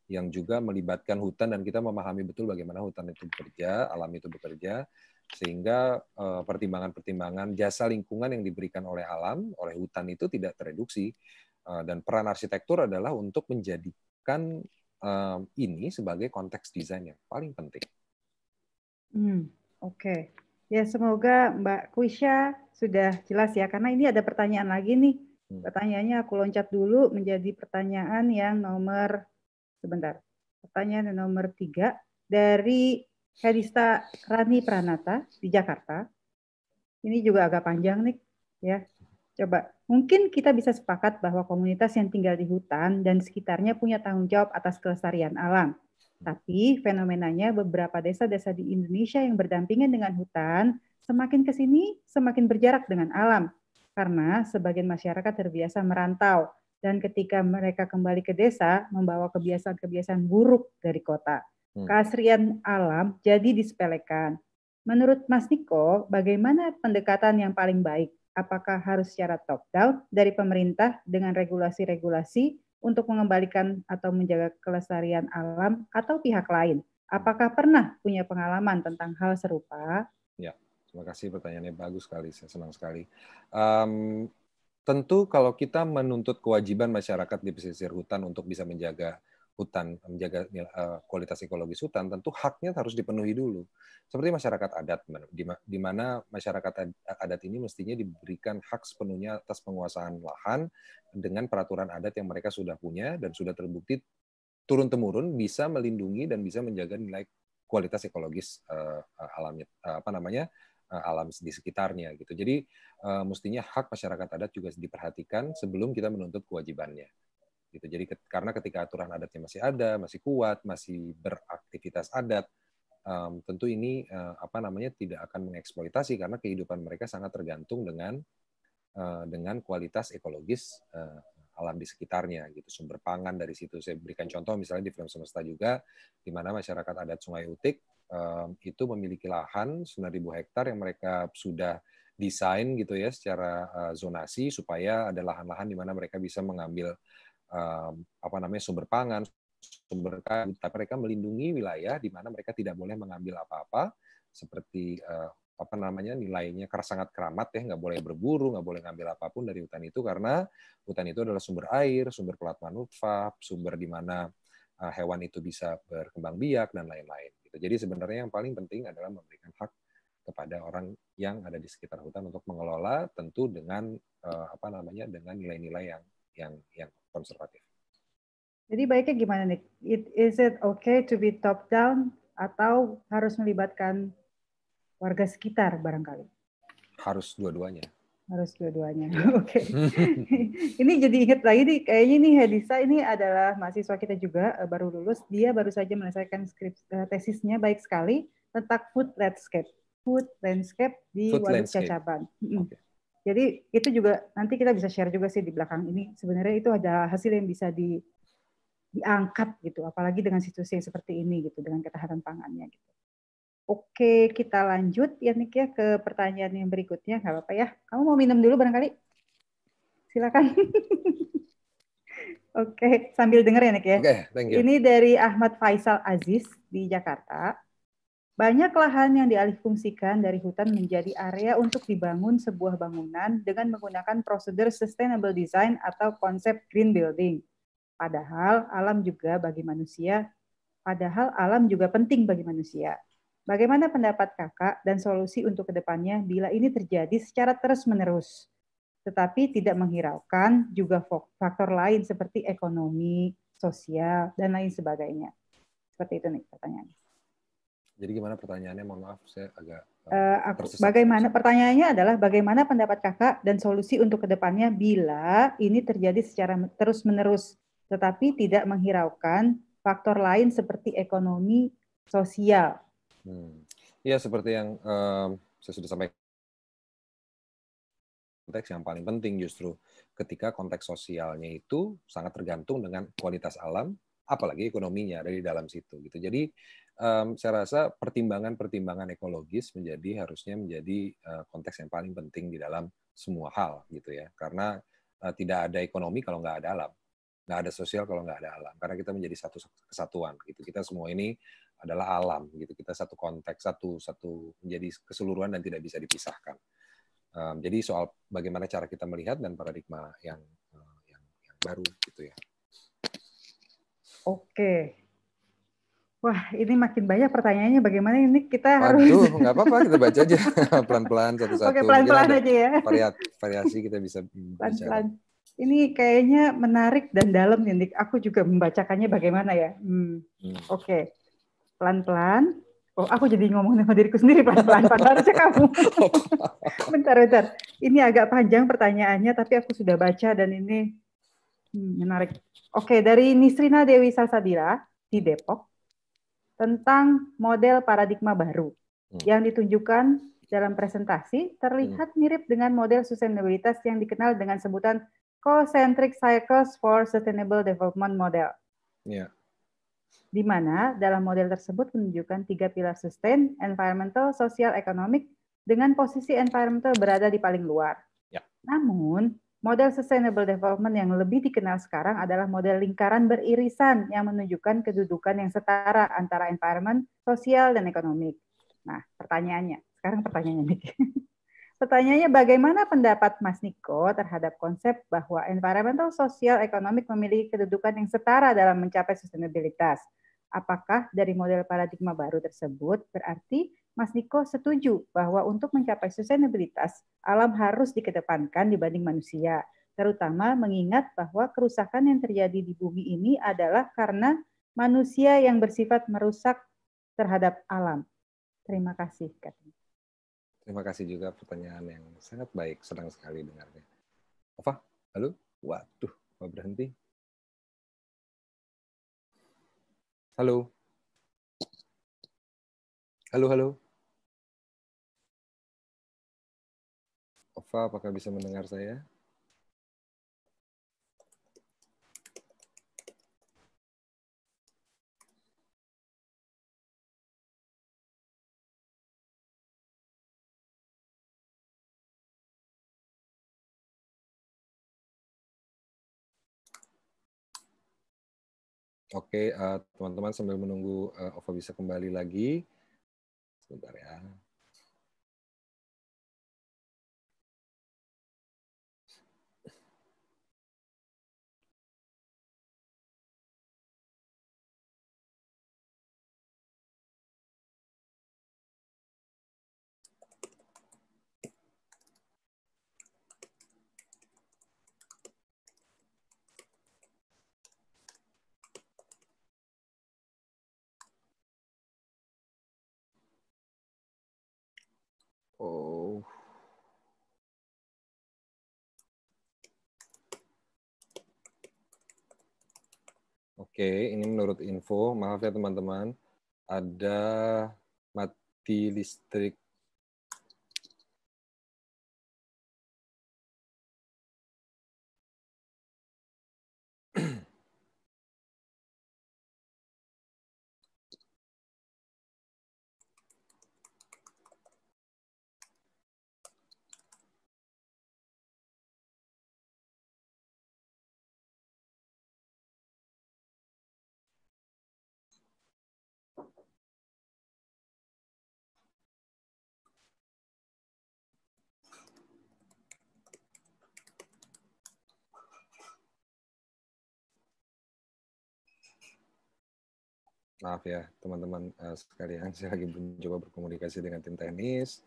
yang juga melibatkan hutan dan kita memahami betul bagaimana hutan itu bekerja, alam itu bekerja, sehingga eh, pertimbangan-pertimbangan jasa lingkungan yang diberikan oleh alam, oleh hutan itu tidak tereduksi dan peran arsitektur adalah untuk menjadi menjadikan um, ehm, ini sebagai konteks desain yang paling penting. Hmm, Oke, okay. ya semoga Mbak Kuisha sudah jelas ya, karena ini ada pertanyaan lagi nih. Hmm. Pertanyaannya aku loncat dulu menjadi pertanyaan yang nomor sebentar. Pertanyaan yang nomor tiga dari Herista Rani Pranata di Jakarta. Ini juga agak panjang nih, ya. Coba Mungkin kita bisa sepakat bahwa komunitas yang tinggal di hutan dan sekitarnya punya tanggung jawab atas kelestarian alam. Tapi fenomenanya beberapa desa-desa di Indonesia yang berdampingan dengan hutan semakin ke sini semakin berjarak dengan alam. Karena sebagian masyarakat terbiasa merantau dan ketika mereka kembali ke desa membawa kebiasaan-kebiasaan buruk dari kota. Hmm. Keasrian alam jadi disepelekan. Menurut Mas Niko, bagaimana pendekatan yang paling baik? apakah harus secara top down dari pemerintah dengan regulasi-regulasi untuk mengembalikan atau menjaga kelestarian alam atau pihak lain. Apakah pernah punya pengalaman tentang hal serupa? Ya, terima kasih pertanyaannya bagus sekali, saya senang sekali. Um, tentu kalau kita menuntut kewajiban masyarakat di pesisir hutan untuk bisa menjaga hutan, menjaga uh, kualitas ekologis hutan, tentu haknya harus dipenuhi dulu. Seperti masyarakat adat, di, mana masyarakat adat ini mestinya diberikan hak sepenuhnya atas penguasaan lahan dengan peraturan adat yang mereka sudah punya dan sudah terbukti turun-temurun bisa melindungi dan bisa menjaga nilai kualitas ekologis uh, alamnya, uh, apa namanya, alam di sekitarnya gitu. Jadi uh, mestinya hak masyarakat adat juga diperhatikan sebelum kita menuntut kewajibannya gitu. Jadi ke, karena ketika aturan adatnya masih ada, masih kuat, masih beraktivitas adat, um, tentu ini uh, apa namanya tidak akan mengeksploitasi karena kehidupan mereka sangat tergantung dengan uh, dengan kualitas ekologis uh, alam di sekitarnya gitu sumber pangan dari situ saya berikan contoh misalnya di film semesta juga di mana masyarakat adat Sungai Utik um, itu memiliki lahan 9.000 hektar yang mereka sudah desain gitu ya secara zonasi supaya ada lahan-lahan di mana mereka bisa mengambil apa namanya sumber pangan, sumber kayu, tapi mereka melindungi wilayah di mana mereka tidak boleh mengambil apa-apa seperti eh, apa namanya nilainya karena sangat keramat ya nggak boleh berburu nggak boleh ngambil apapun dari hutan itu karena hutan itu adalah sumber air sumber pelat manufa sumber di mana eh, hewan itu bisa berkembang biak dan lain-lain gitu jadi sebenarnya yang paling penting adalah memberikan hak kepada orang yang ada di sekitar hutan untuk mengelola tentu dengan eh, apa namanya dengan nilai-nilai yang yang yang konservatif. Jadi baiknya gimana nih? It, is it okay to be top down atau harus melibatkan warga sekitar barangkali? Harus dua-duanya. Harus dua-duanya. *laughs* Oke. Okay. *laughs* ini jadi ingat lagi nih, kayaknya nih Hedisa ini adalah mahasiswa kita juga eh, baru lulus. Dia baru saja menyelesaikan skrips eh, tesisnya baik sekali tentang food landscape. Food landscape di food cacaban. Okay. Jadi itu juga nanti kita bisa share juga sih di belakang ini. Sebenarnya itu ada hasil yang bisa di, diangkat gitu, apalagi dengan situasi yang seperti ini gitu, dengan ketahanan pangannya gitu. Oke, kita lanjut ya Nik ya ke pertanyaan yang berikutnya. Gak apa-apa ya. Kamu mau minum dulu barangkali? Silakan. *laughs* Oke, sambil denger ya Nik ya. Oke, okay, thank you. Ini dari Ahmad Faisal Aziz di Jakarta. Banyak lahan yang dialihfungsikan dari hutan menjadi area untuk dibangun sebuah bangunan dengan menggunakan prosedur sustainable design atau konsep green building. Padahal alam juga bagi manusia, padahal alam juga penting bagi manusia. Bagaimana pendapat kakak dan solusi untuk kedepannya bila ini terjadi secara terus-menerus? Tetapi tidak menghiraukan juga faktor lain seperti ekonomi, sosial, dan lain sebagainya. Seperti itu nih pertanyaannya. Jadi gimana pertanyaannya? Mohon maaf, saya agak uh, aku, Bagaimana pertanyaannya adalah bagaimana pendapat kakak dan solusi untuk kedepannya bila ini terjadi secara terus-menerus, tetapi tidak menghiraukan faktor lain seperti ekonomi sosial. Hmm. Ya seperti yang um, saya sudah sampaikan konteks yang paling penting justru ketika konteks sosialnya itu sangat tergantung dengan kualitas alam apalagi ekonominya dari dalam situ gitu jadi um, saya rasa pertimbangan-pertimbangan ekologis menjadi harusnya menjadi uh, konteks yang paling penting di dalam semua hal gitu ya karena uh, tidak ada ekonomi kalau nggak ada alam nggak ada sosial kalau nggak ada alam karena kita menjadi satu kesatuan gitu kita semua ini adalah alam gitu kita satu konteks satu satu menjadi keseluruhan dan tidak bisa dipisahkan um, jadi soal bagaimana cara kita melihat dan paradigma yang eh, yang, yang baru gitu ya oke Wah, ini makin banyak pertanyaannya. Bagaimana ini kita Waduh, harus? Waduh, nggak apa-apa, kita baca aja *laughs* pelan-pelan satu-satu. Oke, pelan-pelan aja ya. Variat, variasi kita bisa pelan-pelan. Ini kayaknya menarik dan dalam, nih. Aku juga membacakannya bagaimana ya. Hmm. Hmm. Oke, okay. pelan-pelan. Oh, aku jadi ngomong sama diriku sendiri pelan-pelan. Padahal aja kamu. *laughs* bentar, bentar. Ini agak panjang pertanyaannya, tapi aku sudah baca dan ini hmm, menarik. Oke, okay, dari Nisrina Dewi Salsabila di Depok tentang model paradigma baru hmm. yang ditunjukkan dalam presentasi terlihat hmm. mirip dengan model sustainabilitas yang dikenal dengan sebutan Concentric Cycles for Sustainable Development Model. Yeah. Di mana dalam model tersebut menunjukkan tiga pilar sustain, environmental, social, economic dengan posisi environmental berada di paling luar. Yeah. Namun, Model sustainable development yang lebih dikenal sekarang adalah model lingkaran beririsan yang menunjukkan kedudukan yang setara antara environment, sosial, dan ekonomi. Nah, pertanyaannya, sekarang pertanyaannya nih. *laughs* Pertanyaannya bagaimana pendapat Mas Niko terhadap konsep bahwa environmental, sosial, ekonomi memiliki kedudukan yang setara dalam mencapai sustainabilitas? Apakah dari model paradigma baru tersebut berarti Mas Niko setuju bahwa untuk mencapai sustainabilitas, alam harus dikedepankan dibanding manusia, terutama mengingat bahwa kerusakan yang terjadi di bumi ini adalah karena manusia yang bersifat merusak terhadap alam. Terima kasih, katanya. Terima kasih juga pertanyaan yang sangat baik, senang sekali dengarnya. Apa? Halo? Waduh, mau berhenti? Halo? Halo, halo. Siva, apakah bisa mendengar saya? Oke, okay, uh, eh, teman-teman sambil menunggu uh, Ova bisa kembali lagi. Sebentar ya. Oke, ini menurut info, maaf ya teman-teman, ada mati listrik maaf ya teman-teman uh, sekalian, *laughs* saya lagi mencoba berkomunikasi dengan tim teknis.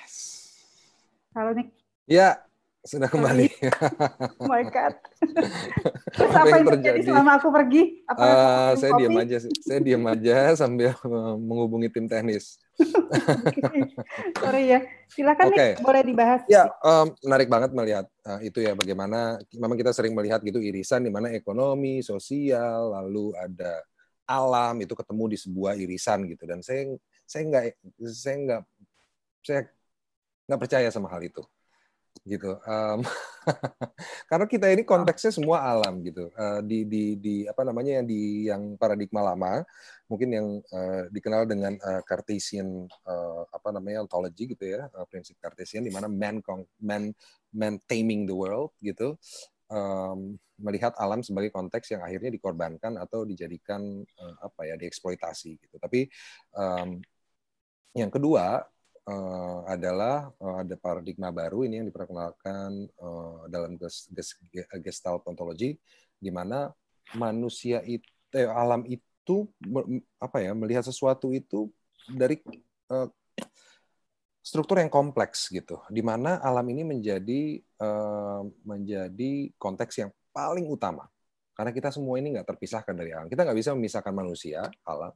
Yes. Halo Nick. Ya, sudah kembali. oh my god. *laughs* Terus apa, apa yang terjadi? selama aku pergi? Apa uh, saya diam aja Saya diam aja sambil eh, menghubungi tim teknis. *laughs* okay. Sorry ya. Silakan okay. nih boleh dibahas. Ya, um, menarik banget melihat uh, itu ya bagaimana memang kita sering melihat gitu irisan di mana ekonomi, sosial, lalu ada alam itu ketemu di sebuah irisan gitu dan saya saya nggak saya nggak saya nggak percaya sama hal itu gitu um, *laughs* karena kita ini konteksnya semua alam gitu uh, di, di di apa namanya yang di yang paradigma lama mungkin yang uh, dikenal dengan uh, Cartesian uh, apa namanya ontology gitu ya uh, prinsip Cartesian di mana man man man taming the world gitu um, melihat alam sebagai konteks yang akhirnya dikorbankan atau dijadikan uh, apa ya dieksploitasi gitu tapi um, yang kedua uh, adalah uh, ada paradigma baru ini yang diperkenalkan uh, dalam Gestalt ontologi di mana manusia itu eh, alam itu apa ya melihat sesuatu itu dari uh, struktur yang kompleks gitu di mana alam ini menjadi uh, menjadi konteks yang paling utama karena kita semua ini nggak terpisahkan dari alam kita nggak bisa memisahkan manusia alam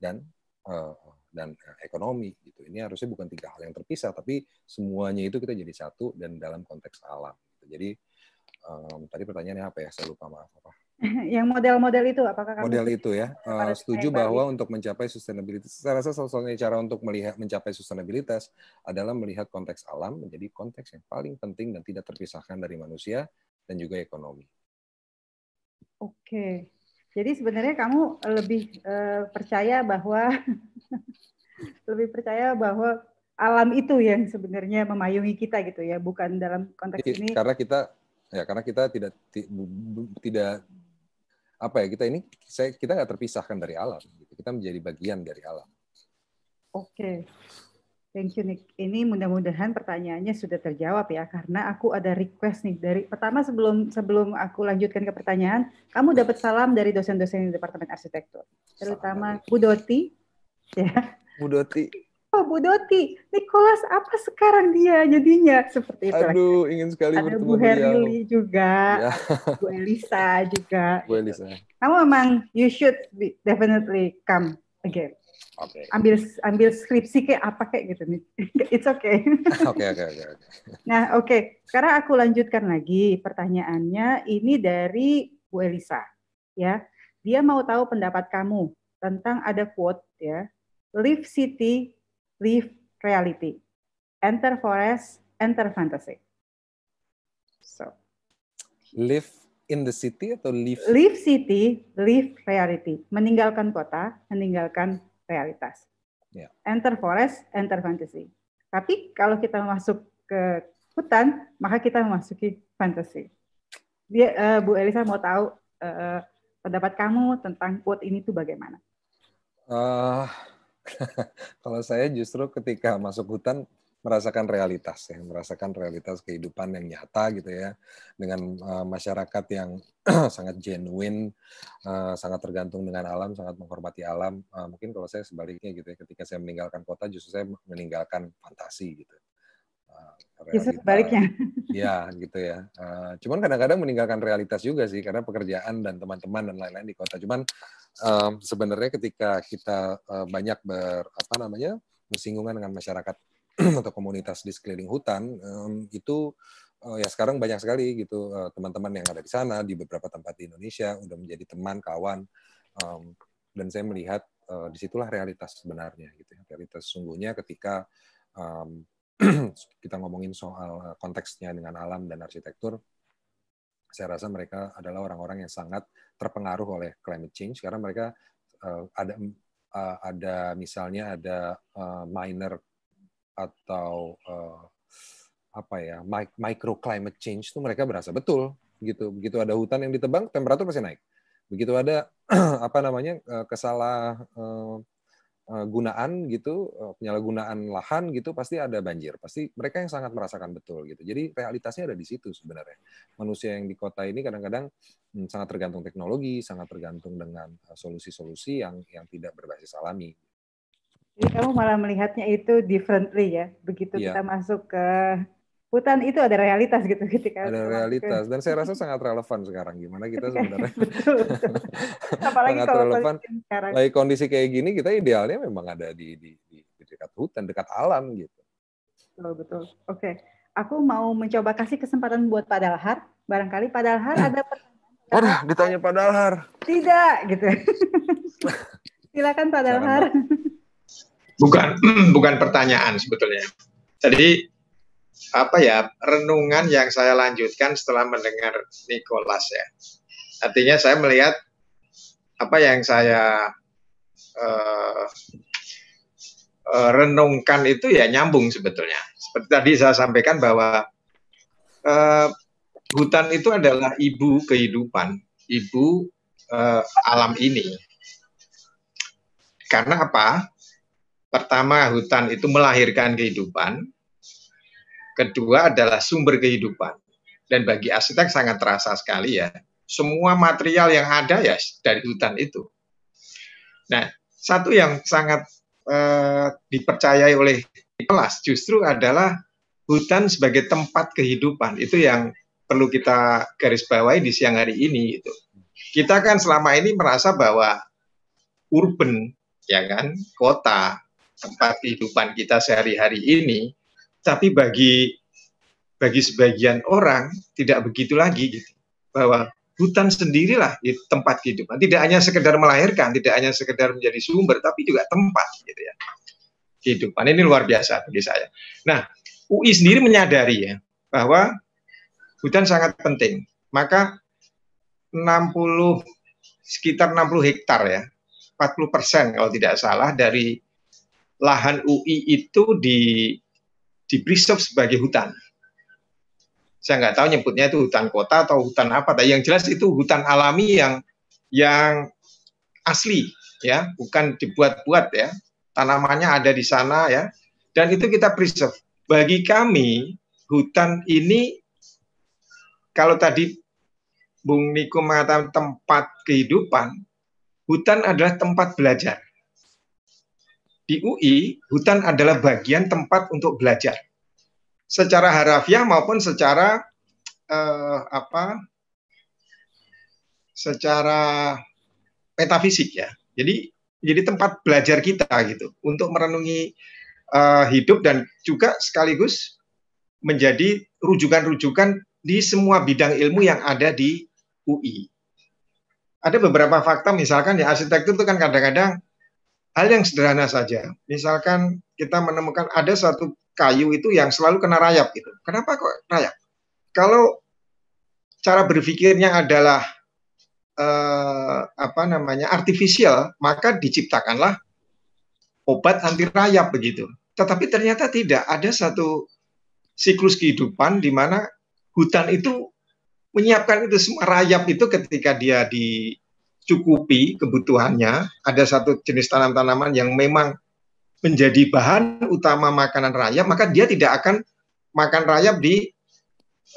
dan uh, dan eh, ekonomi gitu. Ini harusnya bukan tiga hal yang terpisah, tapi semuanya itu kita jadi satu dan dalam konteks alam. Gitu. Jadi um, tadi pertanyaannya apa ya? Saya lupa maaf apa. *laughs* Yang model-model itu apakah kamu model itu ya? setuju bahwa untuk mencapai sustainability, saya rasa salah cara untuk melihat mencapai sustainabilitas adalah melihat konteks alam menjadi konteks yang paling penting dan tidak terpisahkan dari manusia dan juga ekonomi. Oke. Jadi sebenarnya kamu eh, lebih uh, percaya bahwa *laughs* lebih percaya bahwa alam itu yang sebenarnya memayungi kita gitu ya, bukan dalam konteks iya, ini. Karena kita ya karena kita tidak tidak apa ya kita ini saya kita nggak terpisahkan dari alam, gitu. kita menjadi bagian dari alam. Oke. Okay. Thank you Nick. Ini mudah-mudahan pertanyaannya sudah terjawab ya karena aku ada request nih dari pertama sebelum sebelum aku lanjutkan ke pertanyaan, kamu dapat salam dari dosen-dosen di Departemen Arsitektur. Terutama Bu Doti ya. Bu Doti. Oh Bu Doti, Nicholas apa sekarang dia jadinya seperti itu. Aduh, ingin sekali ada bertemu Bu Herli juga, ya. Bu Elisa juga. Bu Elisa. Kamu memang you should definitely come again okay. ambil ambil skripsi kayak apa kayak gitu nih. *laughs* It's okay. *laughs* Oke oke oke. Nah oke, okay. sekarang aku lanjutkan lagi pertanyaannya. Ini dari Bu Elisa, ya. Dia mau tahu pendapat kamu tentang ada quote ya, live city, live reality, enter forest, enter fantasy. So. Live in the city atau live? Live city, live reality. Meninggalkan kota, meninggalkan realitas. Yeah. Enter forest, enter fantasy. Tapi kalau kita masuk ke hutan, maka kita memasuki fantasy. Dia, uh, Bu Elisa mau tahu uh, pendapat kamu tentang quote ini tuh bagaimana? Uh, *laughs* kalau saya justru ketika masuk hutan merasakan realitas ya merasakan realitas kehidupan yang nyata gitu ya dengan uh, masyarakat yang *clears throat* sangat genuine uh, sangat tergantung dengan alam sangat menghormati alam uh, mungkin kalau saya sebaliknya gitu ya ketika saya meninggalkan kota justru saya meninggalkan fantasi gitu Justru sebaliknya. *laughs* Ya, gitu ya. Uh, cuman kadang-kadang meninggalkan realitas juga sih, karena pekerjaan dan teman-teman dan lain-lain di kota. Cuman um, sebenarnya ketika kita uh, banyak ber apa namanya bersinggungan dengan masyarakat *clears throat* atau komunitas di sekeliling hutan um, itu uh, ya sekarang banyak sekali gitu eh, teman-teman uh, yang ada di sana di beberapa tempat di Indonesia udah menjadi teman kawan um, dan saya melihat uh, disitulah realitas sebenarnya gitu ya realitas sungguhnya ketika um, *clears throat* kita ngomongin soal konteksnya dengan alam dan arsitektur saya rasa mereka adalah orang-orang yang sangat terpengaruh oleh climate change karena mereka uh, ada uh, ada misalnya ada uh, minor atau uh, apa ya micro climate change itu mereka berasa betul gitu begitu ada hutan yang ditebang temperatur pasti naik begitu ada *clears throat* apa namanya eh, kesalah eh, gunaan gitu penyalahgunaan lahan gitu pasti ada banjir pasti mereka yang sangat merasakan betul gitu jadi realitasnya ada di situ sebenarnya manusia yang di kota ini kadang-kadang hmm, sangat tergantung teknologi sangat tergantung dengan solusi-solusi yang yang tidak berbasis alami jadi kamu malah melihatnya itu differently ya, begitu yeah. kita masuk ke hutan itu ada realitas gitu ketika ada realitas dan saya rasa sangat relevan sekarang gimana kita iya, sebenarnya *laughs* apalagi sangat kalau relevan sekarang. lagi kondisi kayak gini kita idealnya memang ada di di, di, di dekat hutan dekat alam gitu betul betul oke okay. aku mau mencoba kasih kesempatan buat Pak Dalhar barangkali Pak Dalhar *clears throat* ada pertanyaan Waduh, ditanya Pak Dalhar tidak gitu *laughs* silakan Pak Dalhar bukan *clears throat* bukan pertanyaan sebetulnya. Jadi apa ya renungan yang saya lanjutkan setelah mendengar Nicholas ya. Artinya saya melihat apa yang saya uh, uh, renungkan itu ya nyambung sebetulnya. Seperti tadi saya sampaikan bahwa uh, hutan itu adalah ibu kehidupan, ibu uh, alam ini. Karena apa? Pertama, hutan itu melahirkan kehidupan. Kedua adalah sumber kehidupan. Dan bagi arsitek sangat terasa sekali ya, semua material yang ada ya dari hutan itu. Nah, satu yang sangat eh, dipercayai oleh kelas justru adalah hutan sebagai tempat kehidupan. Itu yang perlu kita garis bawahi di siang hari ini itu. Kita kan selama ini merasa bahwa urban ya kan, kota tempat kehidupan kita sehari-hari ini, tapi bagi bagi sebagian orang tidak begitu lagi gitu. Bahwa hutan sendirilah di tempat kehidupan, tidak hanya sekedar melahirkan, tidak hanya sekedar menjadi sumber, tapi juga tempat gitu ya. Kehidupan ini luar biasa bagi saya. Nah, UI sendiri menyadari ya bahwa hutan sangat penting. Maka 60 sekitar 60 hektar ya, 40 persen kalau tidak salah dari lahan UI itu di di preserve sebagai hutan. Saya nggak tahu nyebutnya itu hutan kota atau hutan apa, tapi yang jelas itu hutan alami yang yang asli ya, bukan dibuat-buat ya. Tanamannya ada di sana ya. Dan itu kita preserve. Bagi kami hutan ini kalau tadi Bung Niko mengatakan tempat kehidupan, hutan adalah tempat belajar di UI hutan adalah bagian tempat untuk belajar secara harafiah maupun secara eh, apa secara metafisik ya jadi jadi tempat belajar kita gitu untuk merenungi eh, hidup dan juga sekaligus menjadi rujukan-rujukan di semua bidang ilmu yang ada di UI ada beberapa fakta misalkan ya arsitektur itu kan kadang-kadang Hal yang sederhana saja, misalkan kita menemukan ada satu kayu itu yang selalu kena rayap gitu. Kenapa kok rayap? Kalau cara berpikirnya adalah eh, apa namanya artifisial, maka diciptakanlah obat anti rayap begitu. Tetapi ternyata tidak ada satu siklus kehidupan di mana hutan itu menyiapkan itu semua rayap itu ketika dia di cukupi kebutuhannya. Ada satu jenis tanam-tanaman yang memang menjadi bahan utama makanan rayap, maka dia tidak akan makan rayap di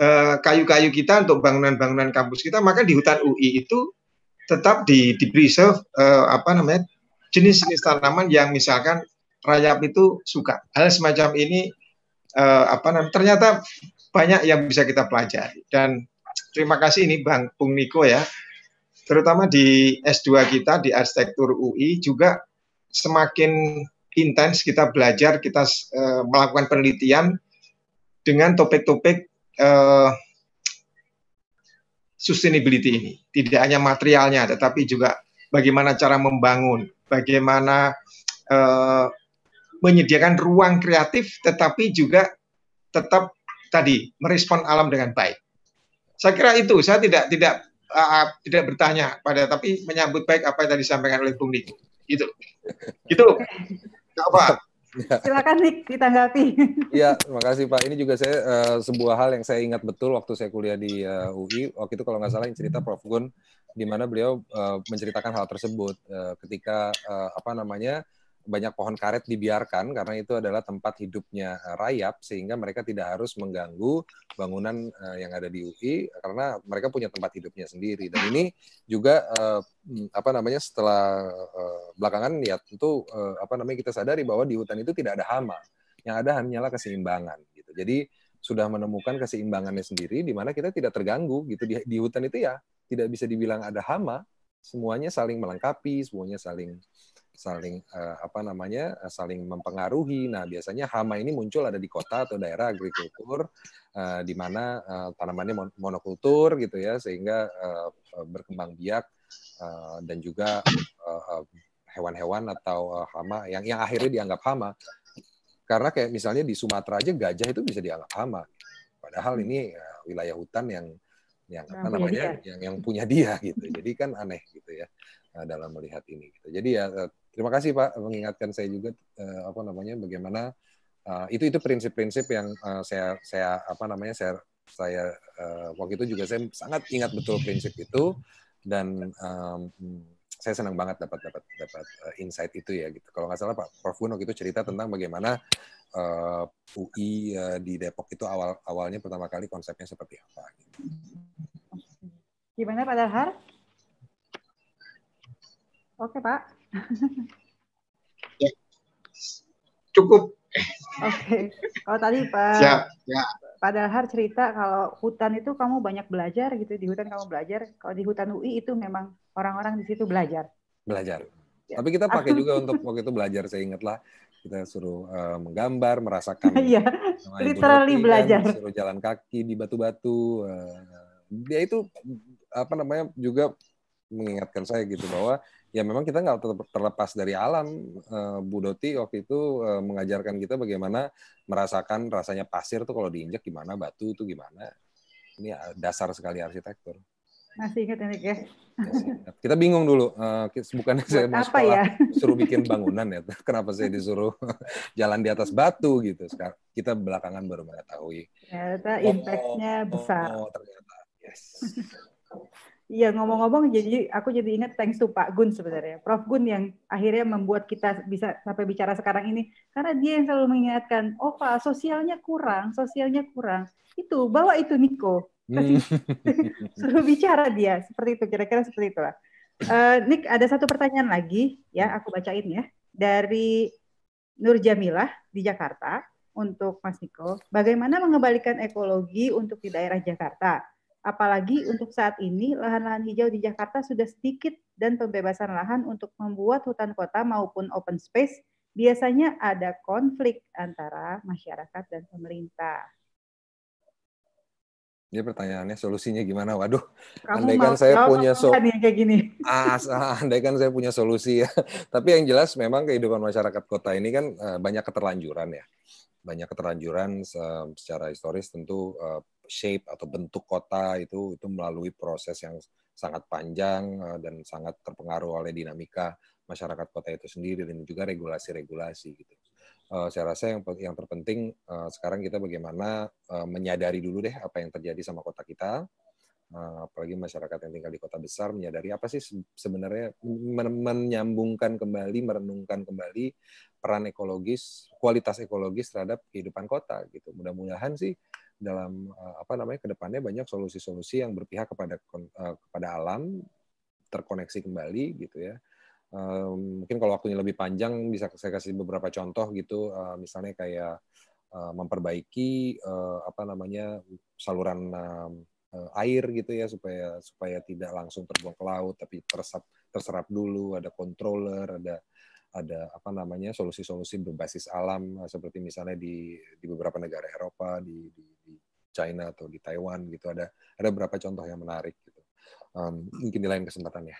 eh, kayu-kayu uh, kita untuk bangunan-bangunan kampus kita. Maka di hutan UI itu tetap di, di preserve uh, eh, apa namanya jenis-jenis tanaman yang misalkan rayap itu suka. Hal semacam ini uh, apa namanya ternyata banyak yang bisa kita pelajari dan terima kasih ini Bang Pung Niko ya terutama di S2 kita di arsitektur UI juga semakin intens kita belajar, kita uh, melakukan penelitian dengan topik-topik uh, sustainability ini. Tidak hanya materialnya, tetapi juga bagaimana cara membangun, bagaimana uh, menyediakan ruang kreatif, tetapi juga tetap tadi merespon alam dengan baik. Saya kira itu. Saya tidak tidak uh, tidak bertanya pada tapi menyambut baik apa yang tadi disampaikan oleh Bung Nik. Gitu. Gitu. Enggak apa. Ya. Silakan Nick ditanggapi. Iya, terima kasih Pak. Ini juga saya uh, sebuah hal yang saya ingat betul waktu saya kuliah di uh, eh, UI. Waktu itu kalau nggak salah yang cerita hmm. Prof Gun di mana beliau uh, menceritakan hal tersebut uh, ketika uh, apa namanya banyak pohon karet dibiarkan karena itu adalah tempat hidupnya eh, rayap sehingga mereka tidak harus mengganggu bangunan eh, yang ada di UI karena mereka punya tempat hidupnya sendiri dan ini juga eh, apa namanya setelah belakangan ya tentu apa namanya kita sadari bahwa di hutan itu tidak ada hama yang ada hanyalah keseimbangan gitu jadi sudah menemukan keseimbangannya sendiri di mana kita tidak terganggu gitu di, di hutan itu ya tidak bisa dibilang ada hama semuanya saling melengkapi semuanya saling saling uh, apa namanya eh, saling mempengaruhi. Nah biasanya hama ini muncul ada di kota atau daerah agrikultur uh, di mana uh, tanamannya monokultur gitu ya sehingga uh, berkembang biak uh, dan juga hewan hewan-hewan atau uh, hama yang yang akhirnya dianggap hama karena kayak misalnya di Sumatera aja gajah itu bisa dianggap hama padahal ini uh, wilayah hutan yang yang apa namanya yang yang punya dia gitu jadi kan aneh gitu ya dalam melihat ini gitu jadi ya Terima kasih Pak mengingatkan saya juga uh, apa namanya bagaimana uh, itu itu prinsip-prinsip yang uh, saya saya apa namanya saya saya uh, waktu itu juga saya sangat ingat betul prinsip itu dan um, saya senang banget dapat dapat dapat uh, insight itu ya gitu. Kalau nggak salah Pak Prof Guno itu cerita tentang bagaimana uh, UI uh, di Depok itu awal awalnya pertama kali konsepnya seperti apa. Gitu. Gimana Pak Dahar? Oke Pak. Ya. Cukup. Oke. Okay. Kalau tadi Pak ya, ya. Pak cerita kalau hutan itu kamu banyak belajar gitu di hutan kamu belajar. Kalau di hutan UI itu memang orang-orang di situ belajar. Belajar. Ya. Tapi kita pakai juga *laughs* untuk waktu itu belajar. Saya ingatlah kita suruh uh, menggambar, merasakan. Iya. Literally roti, kan, belajar. suruh jalan kaki di batu-batu. Uh, dia itu apa namanya juga mengingatkan saya gitu bahwa ya memang kita nggak terlepas dari alam. Eh, Bu Doti waktu itu eh, mengajarkan kita bagaimana merasakan rasanya pasir tuh kalau diinjak gimana, batu tuh gimana. Ini eh, dasar sekali arsitektur. Masih ingat ini ya? Kita bingung dulu. Bukannya saya mau sekolah, ya? *laughs* suruh bikin bangunan ya. *laughs* Kenapa saya disuruh *laughs* jalan di atas batu gitu. Sekarang kita belakangan baru mengetahui. Ternyata oh, impact-nya oh, besar. Oh, ternyata. Yes. Iya ngomong-ngomong jadi aku jadi ingat thanks to Pak Gun sebenarnya. Prof Gun yang akhirnya membuat kita bisa sampai bicara sekarang ini karena dia yang selalu mengingatkan, "Oh, Pak, sosialnya kurang, sosialnya kurang." Itu bawa itu Niko. Hmm. Kasih *laughs* suruh bicara dia seperti itu kira-kira seperti itulah. Eh, uh, Nick ada satu pertanyaan lagi ya aku bacain ya dari Nur Jamilah di Jakarta untuk Mas Niko. Bagaimana mengembalikan ekologi untuk di daerah Jakarta? Apalagi untuk saat ini lahan-lahan hijau di Jakarta sudah sedikit dan pembebasan lahan untuk membuat hutan kota maupun open space biasanya ada konflik antara masyarakat dan pemerintah. Jadi pertanyaannya solusinya gimana? Waduh, andaikan saya punya so kayak gini. Ah, andaikan saya punya solusi ya. *laughs* Tapi yang jelas memang kehidupan masyarakat kota ini kan eh, banyak keterlanjuran ya. Banyak keterlanjuran secara historis tentu eh, shape atau bentuk kota itu itu melalui proses yang sangat panjang eh, dan sangat terpengaruh oleh dinamika masyarakat kota itu sendiri dan juga regulasi-regulasi gitu. Eh, saya rasa yang yang terpenting eh, sekarang kita bagaimana menyadari dulu deh apa yang terjadi sama kota kita, apalagi masyarakat yang tinggal di kota besar menyadari apa sih sebenarnya menyambungkan kembali, merenungkan kembali peran ekologis, kualitas ekologis terhadap kehidupan kota gitu. Mudah-mudahan sih dalam eh, apa namanya kedepannya banyak solusi-solusi yang berpihak kepada eh, kepada alam terkoneksi kembali gitu ya mungkin kalau waktunya lebih panjang bisa saya kasih beberapa contoh gitu eh, misalnya kayak memperbaiki apa namanya saluran air gitu ya supaya supaya tidak langsung terbuang ke laut tapi terserap terserap dulu ada controller ada ada apa namanya solusi-solusi berbasis alam seperti misalnya di di beberapa negara Eropa di, di China atau di Taiwan gitu ada ada beberapa contoh yang menarik gitu um, mungkin di lain kesempatan ya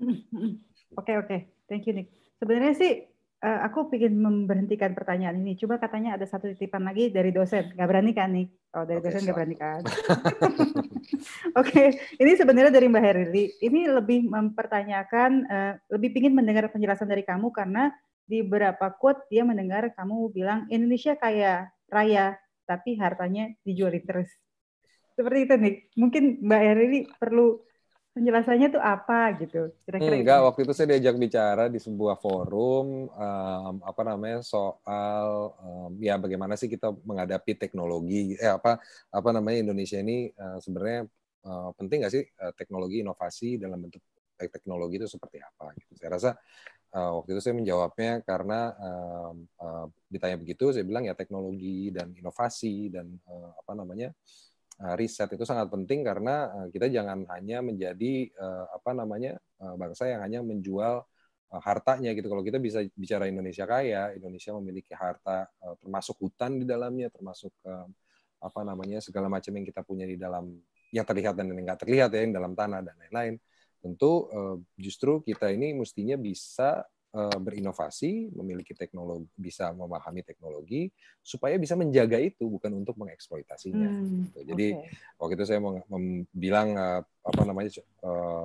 hmm, hmm. oke oke thank you Nick sebenarnya sih eh, aku ingin memberhentikan pertanyaan ini. Coba katanya ada satu titipan lagi dari dosen. nggak berani kan Nick Oh, dari dosen nggak berani kan? *laughs* Oke, ini sebenarnya dari Mbak Herili. Ini lebih mempertanyakan, eh, lebih ingin mendengar penjelasan dari kamu karena di beberapa quote dia mendengar kamu bilang Indonesia kaya raya tapi hartanya dijuali terus. Seperti itu nih. Mungkin Mbak Erili perlu penjelasannya tuh apa gitu. Kira-kira enggak, itu. waktu itu saya diajak bicara di sebuah forum um, apa namanya soal um, ya bagaimana sih kita menghadapi teknologi eh apa apa namanya Indonesia ini uh, sebenarnya uh, penting nggak sih uh, teknologi inovasi dalam bentuk teknologi itu seperti apa gitu. Saya rasa uh, waktu itu saya menjawabnya karena uh, uh, ditanya begitu saya bilang ya teknologi dan inovasi dan uh, apa namanya uh, riset itu sangat penting karena uh, kita jangan hanya menjadi uh, apa namanya uh, bangsa yang hanya menjual hartanya gitu. Kalau kita bisa bicara Indonesia kaya, Indonesia memiliki harta termasuk hutan di dalamnya, termasuk apa namanya segala macam yang kita punya di dalam yang terlihat dan yang nggak terlihat ya, yang dalam tanah dan lain-lain tentu eh, justru kita ini mestinya bisa eh, berinovasi, memiliki teknologi, bisa memahami teknologi supaya bisa menjaga itu bukan untuk mengeksploitasinya. Hmm, gitu. Jadi okay. waktu itu saya bilang eh, apa namanya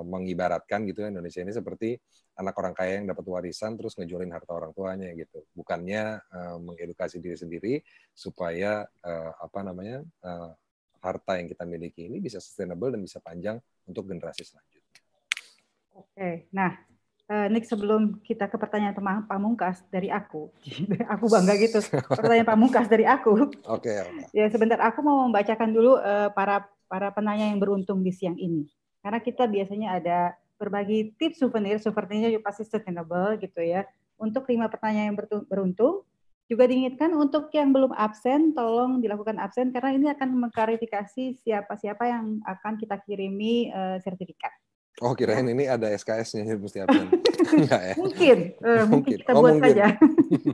mengibaratkan gitu Indonesia ini seperti anak orang kaya yang dapat warisan terus ngejualin harta orang tuanya gitu. Bukannya mengedukasi diri sendiri supaya apa namanya harta yang kita miliki ini bisa sustainable dan bisa panjang untuk generasi selanjutnya. Oke, nah eh, Nick sebelum kita ke pertanyaan pamungkas dari aku, *laughs* aku bangga gitu. Pertanyaan pamungkas dari aku. Oke. Okay. Ya sebentar, aku mau membacakan dulu eh, para para penanya yang beruntung di siang ini. Karena kita biasanya ada berbagi tips souvenir, souvenirnya juga pasti sustainable gitu ya. Untuk lima pertanyaan yang beruntung, juga diingatkan untuk yang belum absen, tolong dilakukan absen karena ini akan mengklarifikasi siapa-siapa yang akan kita kirimi uh, sertifikat. Oh kirain ya. ini ada SKS-nya yang mesti absen. *laughs* ya? Mungkin, uh, *laughs* mungkin kita oh, buat mungkin. saja.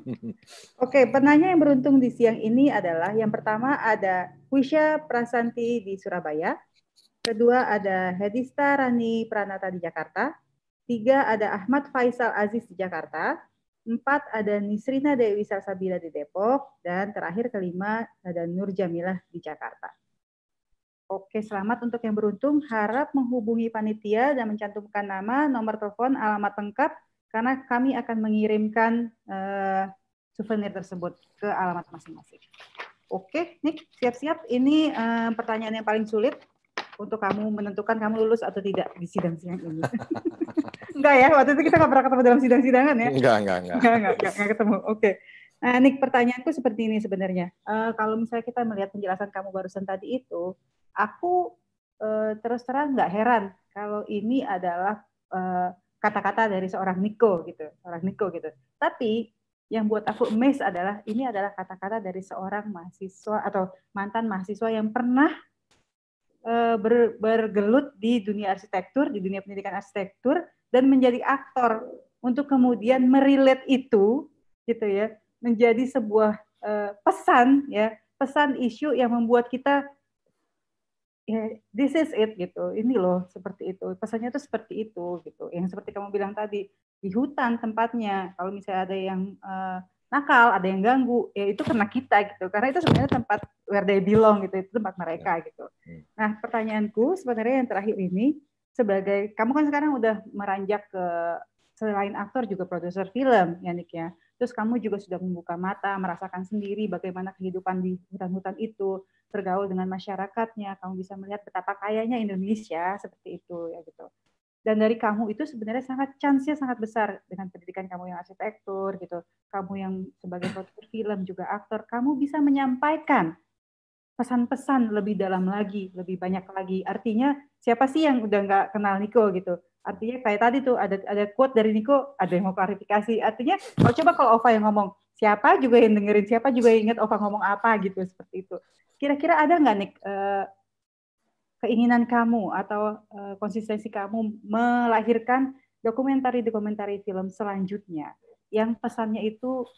*laughs* Oke, penanya yang beruntung di siang ini adalah yang pertama ada Wisha Prasanti di Surabaya, kedua ada Hedista Rani Pranata di Jakarta, tiga ada Ahmad Faisal Aziz di Jakarta, empat ada Nisrina Dewi Salsabila di Depok, dan terakhir kelima ada Nur Jamilah di Jakarta. Oke, selamat untuk yang beruntung. Harap menghubungi panitia dan mencantumkan nama, nomor telepon, alamat lengkap, karena kami akan mengirimkan uh, souvenir tersebut ke alamat masing-masing. Oke, Nick, siap-siap. Ini uh, pertanyaan yang paling sulit untuk kamu menentukan kamu lulus atau tidak di sidang siang ini. *laughs* enggak ya, waktu itu kita nggak pernah ketemu dalam sidang-sidangan ya? Enggak, enggak, enggak. Enggak, enggak, enggak, enggak ketemu. Oke. Nah, Nick, pertanyaanku seperti ini sebenarnya. Uh, kalau misalnya kita melihat penjelasan kamu barusan tadi itu, aku uh, terus terang nggak heran kalau ini adalah eh, kata-kata uh, dari seorang Niko gitu, seorang Niko gitu. Tapi yang buat aku miss adalah ini adalah kata-kata dari seorang mahasiswa atau mantan mahasiswa yang pernah uh, ber, bergelut di dunia arsitektur, di dunia pendidikan arsitektur dan menjadi aktor untuk kemudian merilet itu gitu ya menjadi sebuah uh, pesan ya pesan isu yang membuat kita Ya this is it gitu ini loh seperti itu pesannya tuh seperti itu gitu yang seperti kamu bilang tadi di hutan tempatnya kalau misalnya ada yang uh, nakal ada yang ganggu ya itu kena kita gitu karena itu sebenarnya tempat where they belong gitu itu tempat mereka ya. gitu hmm. nah pertanyaanku sebenarnya yang terakhir ini sebagai kamu kan sekarang udah meranjak ke selain aktor juga produser film ya Nick ya Terus kamu juga sudah membuka mata, merasakan sendiri bagaimana kehidupan di hutan-hutan itu, bergaul dengan masyarakatnya, kamu bisa melihat betapa kayanya Indonesia seperti itu ya gitu. Dan dari kamu itu sebenarnya sangat chance-nya sangat besar dengan pendidikan kamu yang arsitektur gitu, kamu yang sebagai produser film juga aktor, kamu bisa menyampaikan pesan-pesan lebih dalam lagi, lebih banyak lagi. Artinya siapa sih yang udah nggak kenal Niko gitu? Artinya kayak tadi tuh ada ada quote dari Niko, ada yang mau klarifikasi. Artinya kalau coba kalau Ova yang ngomong, siapa juga yang dengerin, siapa juga yang ingat Ova ngomong apa gitu seperti itu. Kira-kira ada nggak nih eh, keinginan kamu atau eh, konsistensi kamu melahirkan dokumentari-dokumentari film selanjutnya yang pesannya itu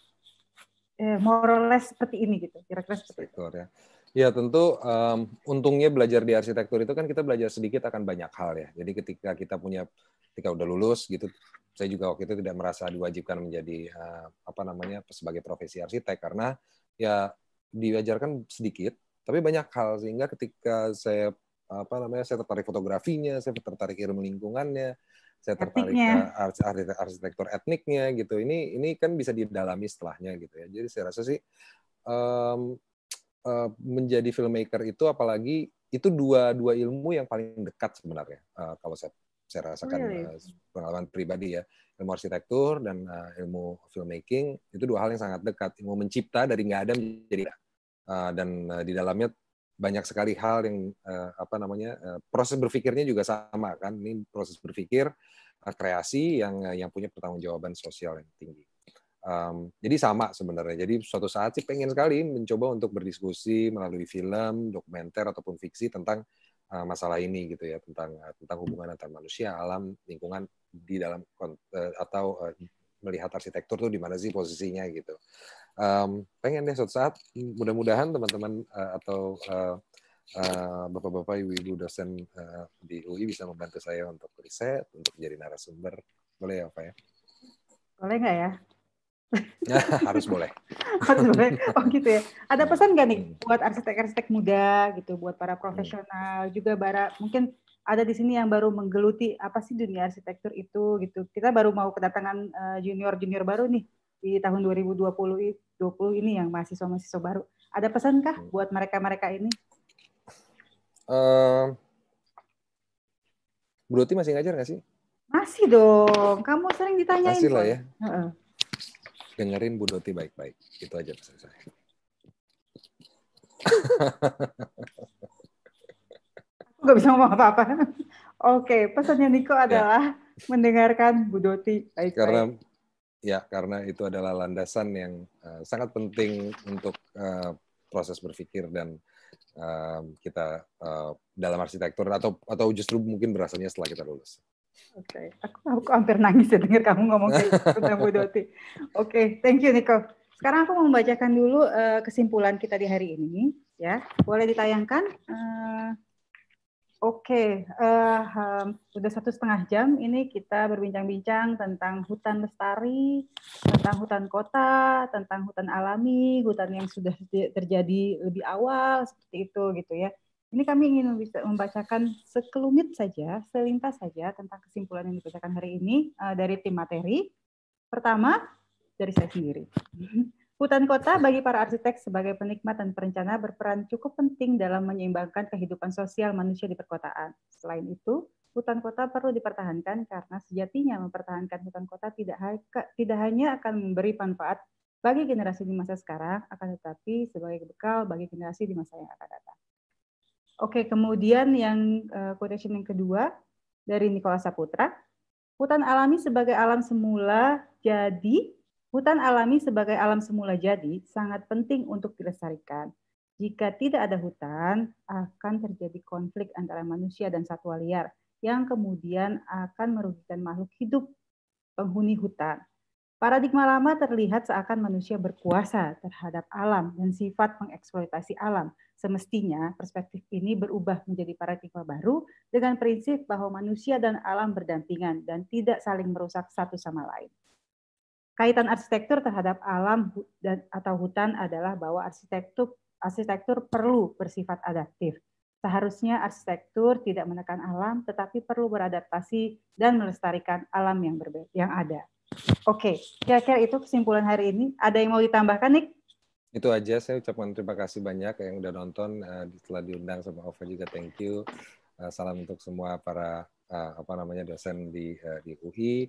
eh, more seperti ini gitu, kira-kira seperti itu. Ya. Ya tentu um, untungnya belajar di arsitektur itu kan kita belajar sedikit akan banyak hal ya. Jadi ketika kita punya ketika udah lulus gitu, saya juga waktu itu tidak merasa diwajibkan menjadi uh, apa namanya sebagai profesi arsitek karena ya diajarkan sedikit, tapi banyak hal sehingga ketika saya apa namanya saya tertarik fotografinya, saya tertarik ilmu lingkungannya, saya tertarik arsitektur, arsitektur etniknya gitu. Ini ini kan bisa didalami setelahnya gitu ya. Jadi saya rasa sih um, Eh, menjadi filmmaker itu apalagi itu dua dua ilmu yang paling dekat sebenarnya uh, kalau saya saya rasakan really? uh, oh, iya, iya. eh, pengalaman pribadi ya ilmu arsitektur dan uh, ilmu filmmaking itu dua hal yang sangat dekat ilmu mencipta dari nggak ada menjadi uh, dan uh, di dalamnya banyak sekali hal yang uh, apa namanya uh, proses berpikirnya juga sama kan ini proses berpikir uh, kreasi yang uh, yang punya pertanggungjawaban sosial yang tinggi Um, jadi sama sebenarnya. Jadi suatu saat sih pengen sekali mencoba untuk berdiskusi melalui film, dokumenter ataupun fiksi tentang uh, masalah ini gitu ya tentang uh, tentang hubungan antar manusia, alam, lingkungan di dalam uh, atau uh, melihat arsitektur tuh di mana sih posisinya gitu. Um, pengen deh suatu saat mudah-mudahan teman-teman uh, atau uh, Uh, bapak-bapak, ibu-ibu dosen uh, di UI bisa membantu saya untuk riset, untuk menjadi narasumber. Boleh ya, Pak ya? Boleh nggak ya? Ya, harus boleh. *laughs* harus boleh. Oh gitu ya. Ada ya. pesan nggak nih hmm. buat arsitek-arsitek muda gitu, buat para profesional hmm. juga para mungkin ada di sini yang baru menggeluti apa sih dunia arsitektur itu gitu. Kita baru mau kedatangan eh, junior-junior baru nih di tahun 2020 20 ini yang mahasiswa-mahasiswa baru. Ada pesan kah hmm. buat mereka-mereka ini? Um, masih ngajar nggak sih? Masih dong. Kamu sering ditanyain. Masih lah ya. Uh -uh dengerin Bu Doti baik-baik. Itu aja pesan saya. Aku nggak bisa ngomong apa-apa. Oke, pesannya Niko ya. adalah ya. mendengarkan Bu Doti baik-baik. Karena ya karena itu adalah landasan yang uh, sangat penting untuk uh, proses berpikir dan uh, kita uh, dalam arsitektur atau atau justru mungkin berasanya setelah kita lulus. Oke, okay. aku, aku hampir nangis ya dengar kamu ngomong tentang Bu Doti. Oke, okay. thank you Nico. Sekarang aku mau membacakan dulu uh, kesimpulan kita di hari ini, ya. Boleh ditayangkan? Uh, Oke, okay. uh, eh, um, sudah satu setengah jam ini kita berbincang-bincang tentang hutan lestari, tentang hutan kota, tentang hutan alami, hutan yang sudah terjadi lebih awal seperti itu gitu ya. Ini kami ingin membacakan sekelumit saja, selintas saja tentang kesimpulan yang dibacakan hari ini eh, dari tim materi. Pertama, dari saya sendiri. *laughs* Hutan kota bagi para arsitek sebagai penikmat dan perencana berperan cukup penting dalam menyeimbangkan kehidupan sosial manusia di perkotaan. Selain itu, hutan kota perlu dipertahankan karena sejatinya mempertahankan hutan kota tidak tidak hanya akan memberi manfaat bagi generasi di masa sekarang, akan tetapi sebagai bekal bagi generasi di masa yang akan datang. Oke, kemudian yang uh, quotation yang kedua dari Nikola Saputra. Hutan alami sebagai alam semula jadi, hutan alami sebagai alam semula jadi sangat penting untuk dilestarikan. Jika tidak ada hutan, akan terjadi konflik antara manusia dan satwa liar yang kemudian akan merugikan makhluk hidup penghuni hutan. Paradigma lama terlihat seakan manusia berkuasa terhadap alam dan sifat mengeksploitasi alam Semestinya perspektif ini berubah menjadi paradigma baru dengan prinsip bahwa manusia dan alam berdampingan dan tidak saling merusak satu sama lain. Kaitan arsitektur terhadap alam dan atau hutan adalah bahwa arsitektur arsitektur perlu bersifat adaptif. Seharusnya arsitektur tidak menekan alam tetapi perlu beradaptasi dan melestarikan alam yang berbeda yang ada. Oke, kira-kira itu kesimpulan hari ini. Ada yang mau ditambahkan, Nick? itu aja saya ucapkan terima kasih banyak yang udah nonton uh, eh, setelah diundang sama Ova juga thank you uh, salam untuk semua para uh, apa namanya dosen di uh, di UI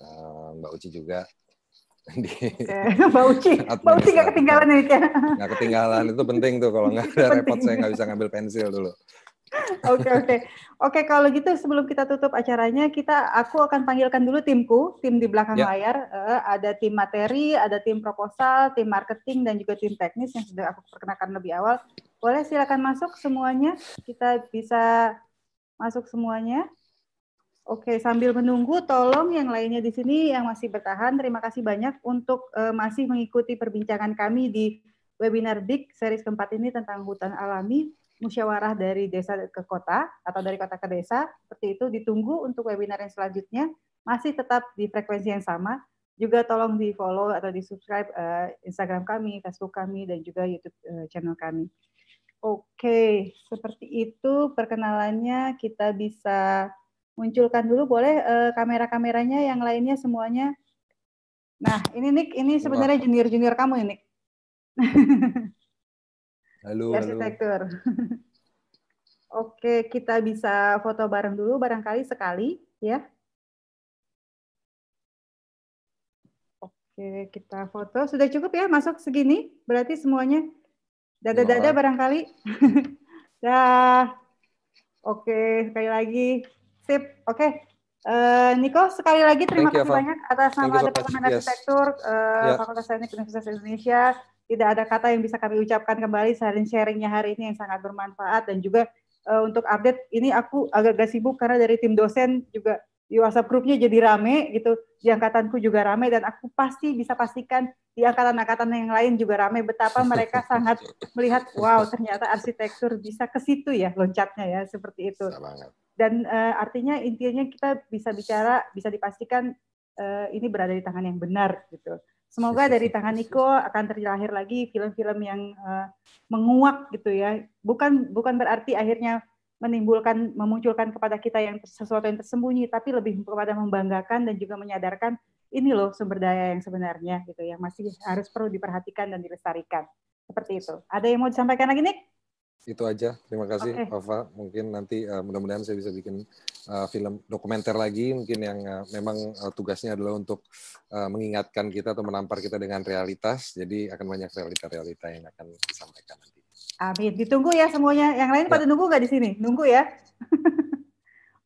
uh, Mbak Uci juga *laughs* di Mbak Uci *laughs* Mbak Uci nggak ketinggalan nih ya. nggak ketinggalan itu penting tuh kalau nggak ada repot saya nggak bisa ngambil pensil dulu Oke oke oke kalau gitu sebelum kita tutup acaranya kita aku akan panggilkan dulu timku tim di belakang ya. layar uh, ada tim materi ada tim proposal tim marketing dan juga tim teknis yang sudah aku perkenalkan lebih awal boleh silakan masuk semuanya kita bisa masuk semuanya Oke, sambil menunggu, tolong yang lainnya di sini yang masih bertahan, terima kasih banyak untuk uh, masih mengikuti perbincangan kami di webinar BIG series keempat ini tentang hutan alami musyawarah dari desa ke kota atau dari kota ke desa seperti itu ditunggu untuk webinar yang selanjutnya masih tetap di frekuensi yang sama juga tolong di follow atau di subscribe uh, eh, Instagram kami, Facebook kami dan juga YouTube uh, channel kami. Oke, okay. seperti itu perkenalannya kita bisa munculkan dulu boleh uh, kamera-kameranya yang lainnya semuanya. Nah, ini Nick, ini sebenarnya junior-junior kamu ini ya, *laughs* Halo, arsitektur. Halo. *laughs* Oke, kita bisa foto bareng dulu barangkali sekali ya. Oke, kita foto. Sudah cukup ya masuk segini? Berarti semuanya dada-dada barangkali. Ya, *laughs* Oke, sekali lagi. Sip. Oke. Uh, Niko, sekali lagi terima you, kasih Eva. banyak atas nama Departemen Arsitektur yes. uh, eh, yeah. Fakultas Teknik Universitas Indonesia. Tidak ada kata yang bisa kami ucapkan kembali sharing sharingnya hari ini yang sangat bermanfaat dan juga uh, untuk update ini aku agak gak sibuk karena dari tim dosen juga di WhatsApp grupnya jadi rame gitu, di angkatanku juga rame dan aku pasti bisa pastikan di angkatan-angkatan yang lain juga rame betapa mereka *laughs* sangat melihat wow ternyata arsitektur bisa ke situ ya loncatnya ya seperti itu. Dan uh, artinya intinya kita bisa bicara, bisa dipastikan uh, ini berada di tangan yang benar gitu. Semoga dari tangan Iko akan terlahir lagi film-film yang uh, menguak gitu ya. Bukan bukan berarti akhirnya menimbulkan memunculkan kepada kita yang sesuatu yang tersembunyi, tapi lebih kepada membanggakan dan juga menyadarkan ini loh sumber daya yang sebenarnya gitu ya. masih harus perlu diperhatikan dan dilestarikan. Seperti itu. Ada yang mau disampaikan lagi, Nick? itu aja. Terima kasih, okay. Mungkin nanti uh, mudah-mudahan saya bisa bikin uh, film dokumenter lagi, mungkin yang uh, memang uh, tugasnya adalah untuk uh, mengingatkan kita atau menampar kita dengan realitas. Jadi akan banyak realita-realita yang akan disampaikan nanti. Amin. Ditunggu ya semuanya. Yang lain ya. pada nunggu nggak di sini? Nunggu ya. *laughs*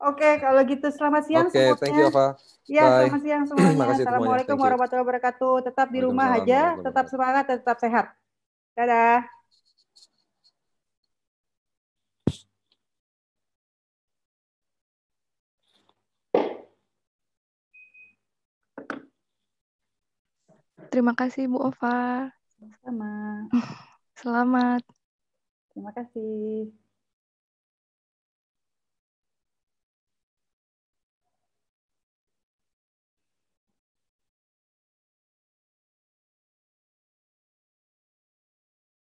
Oke, okay, kalau gitu selamat siang okay, semuanya. Oke, thank you, Ava. Ya, Bye. selamat siang *clears throat* semuanya. Makasih Assalamualaikum warahmatullahi wabarakatuh. Tetap di rumah aja, tetap semangat, dan tetap sehat. Dadah. Terima kasih Bu Ova. Sama. *laughs* Selamat. Terima kasih.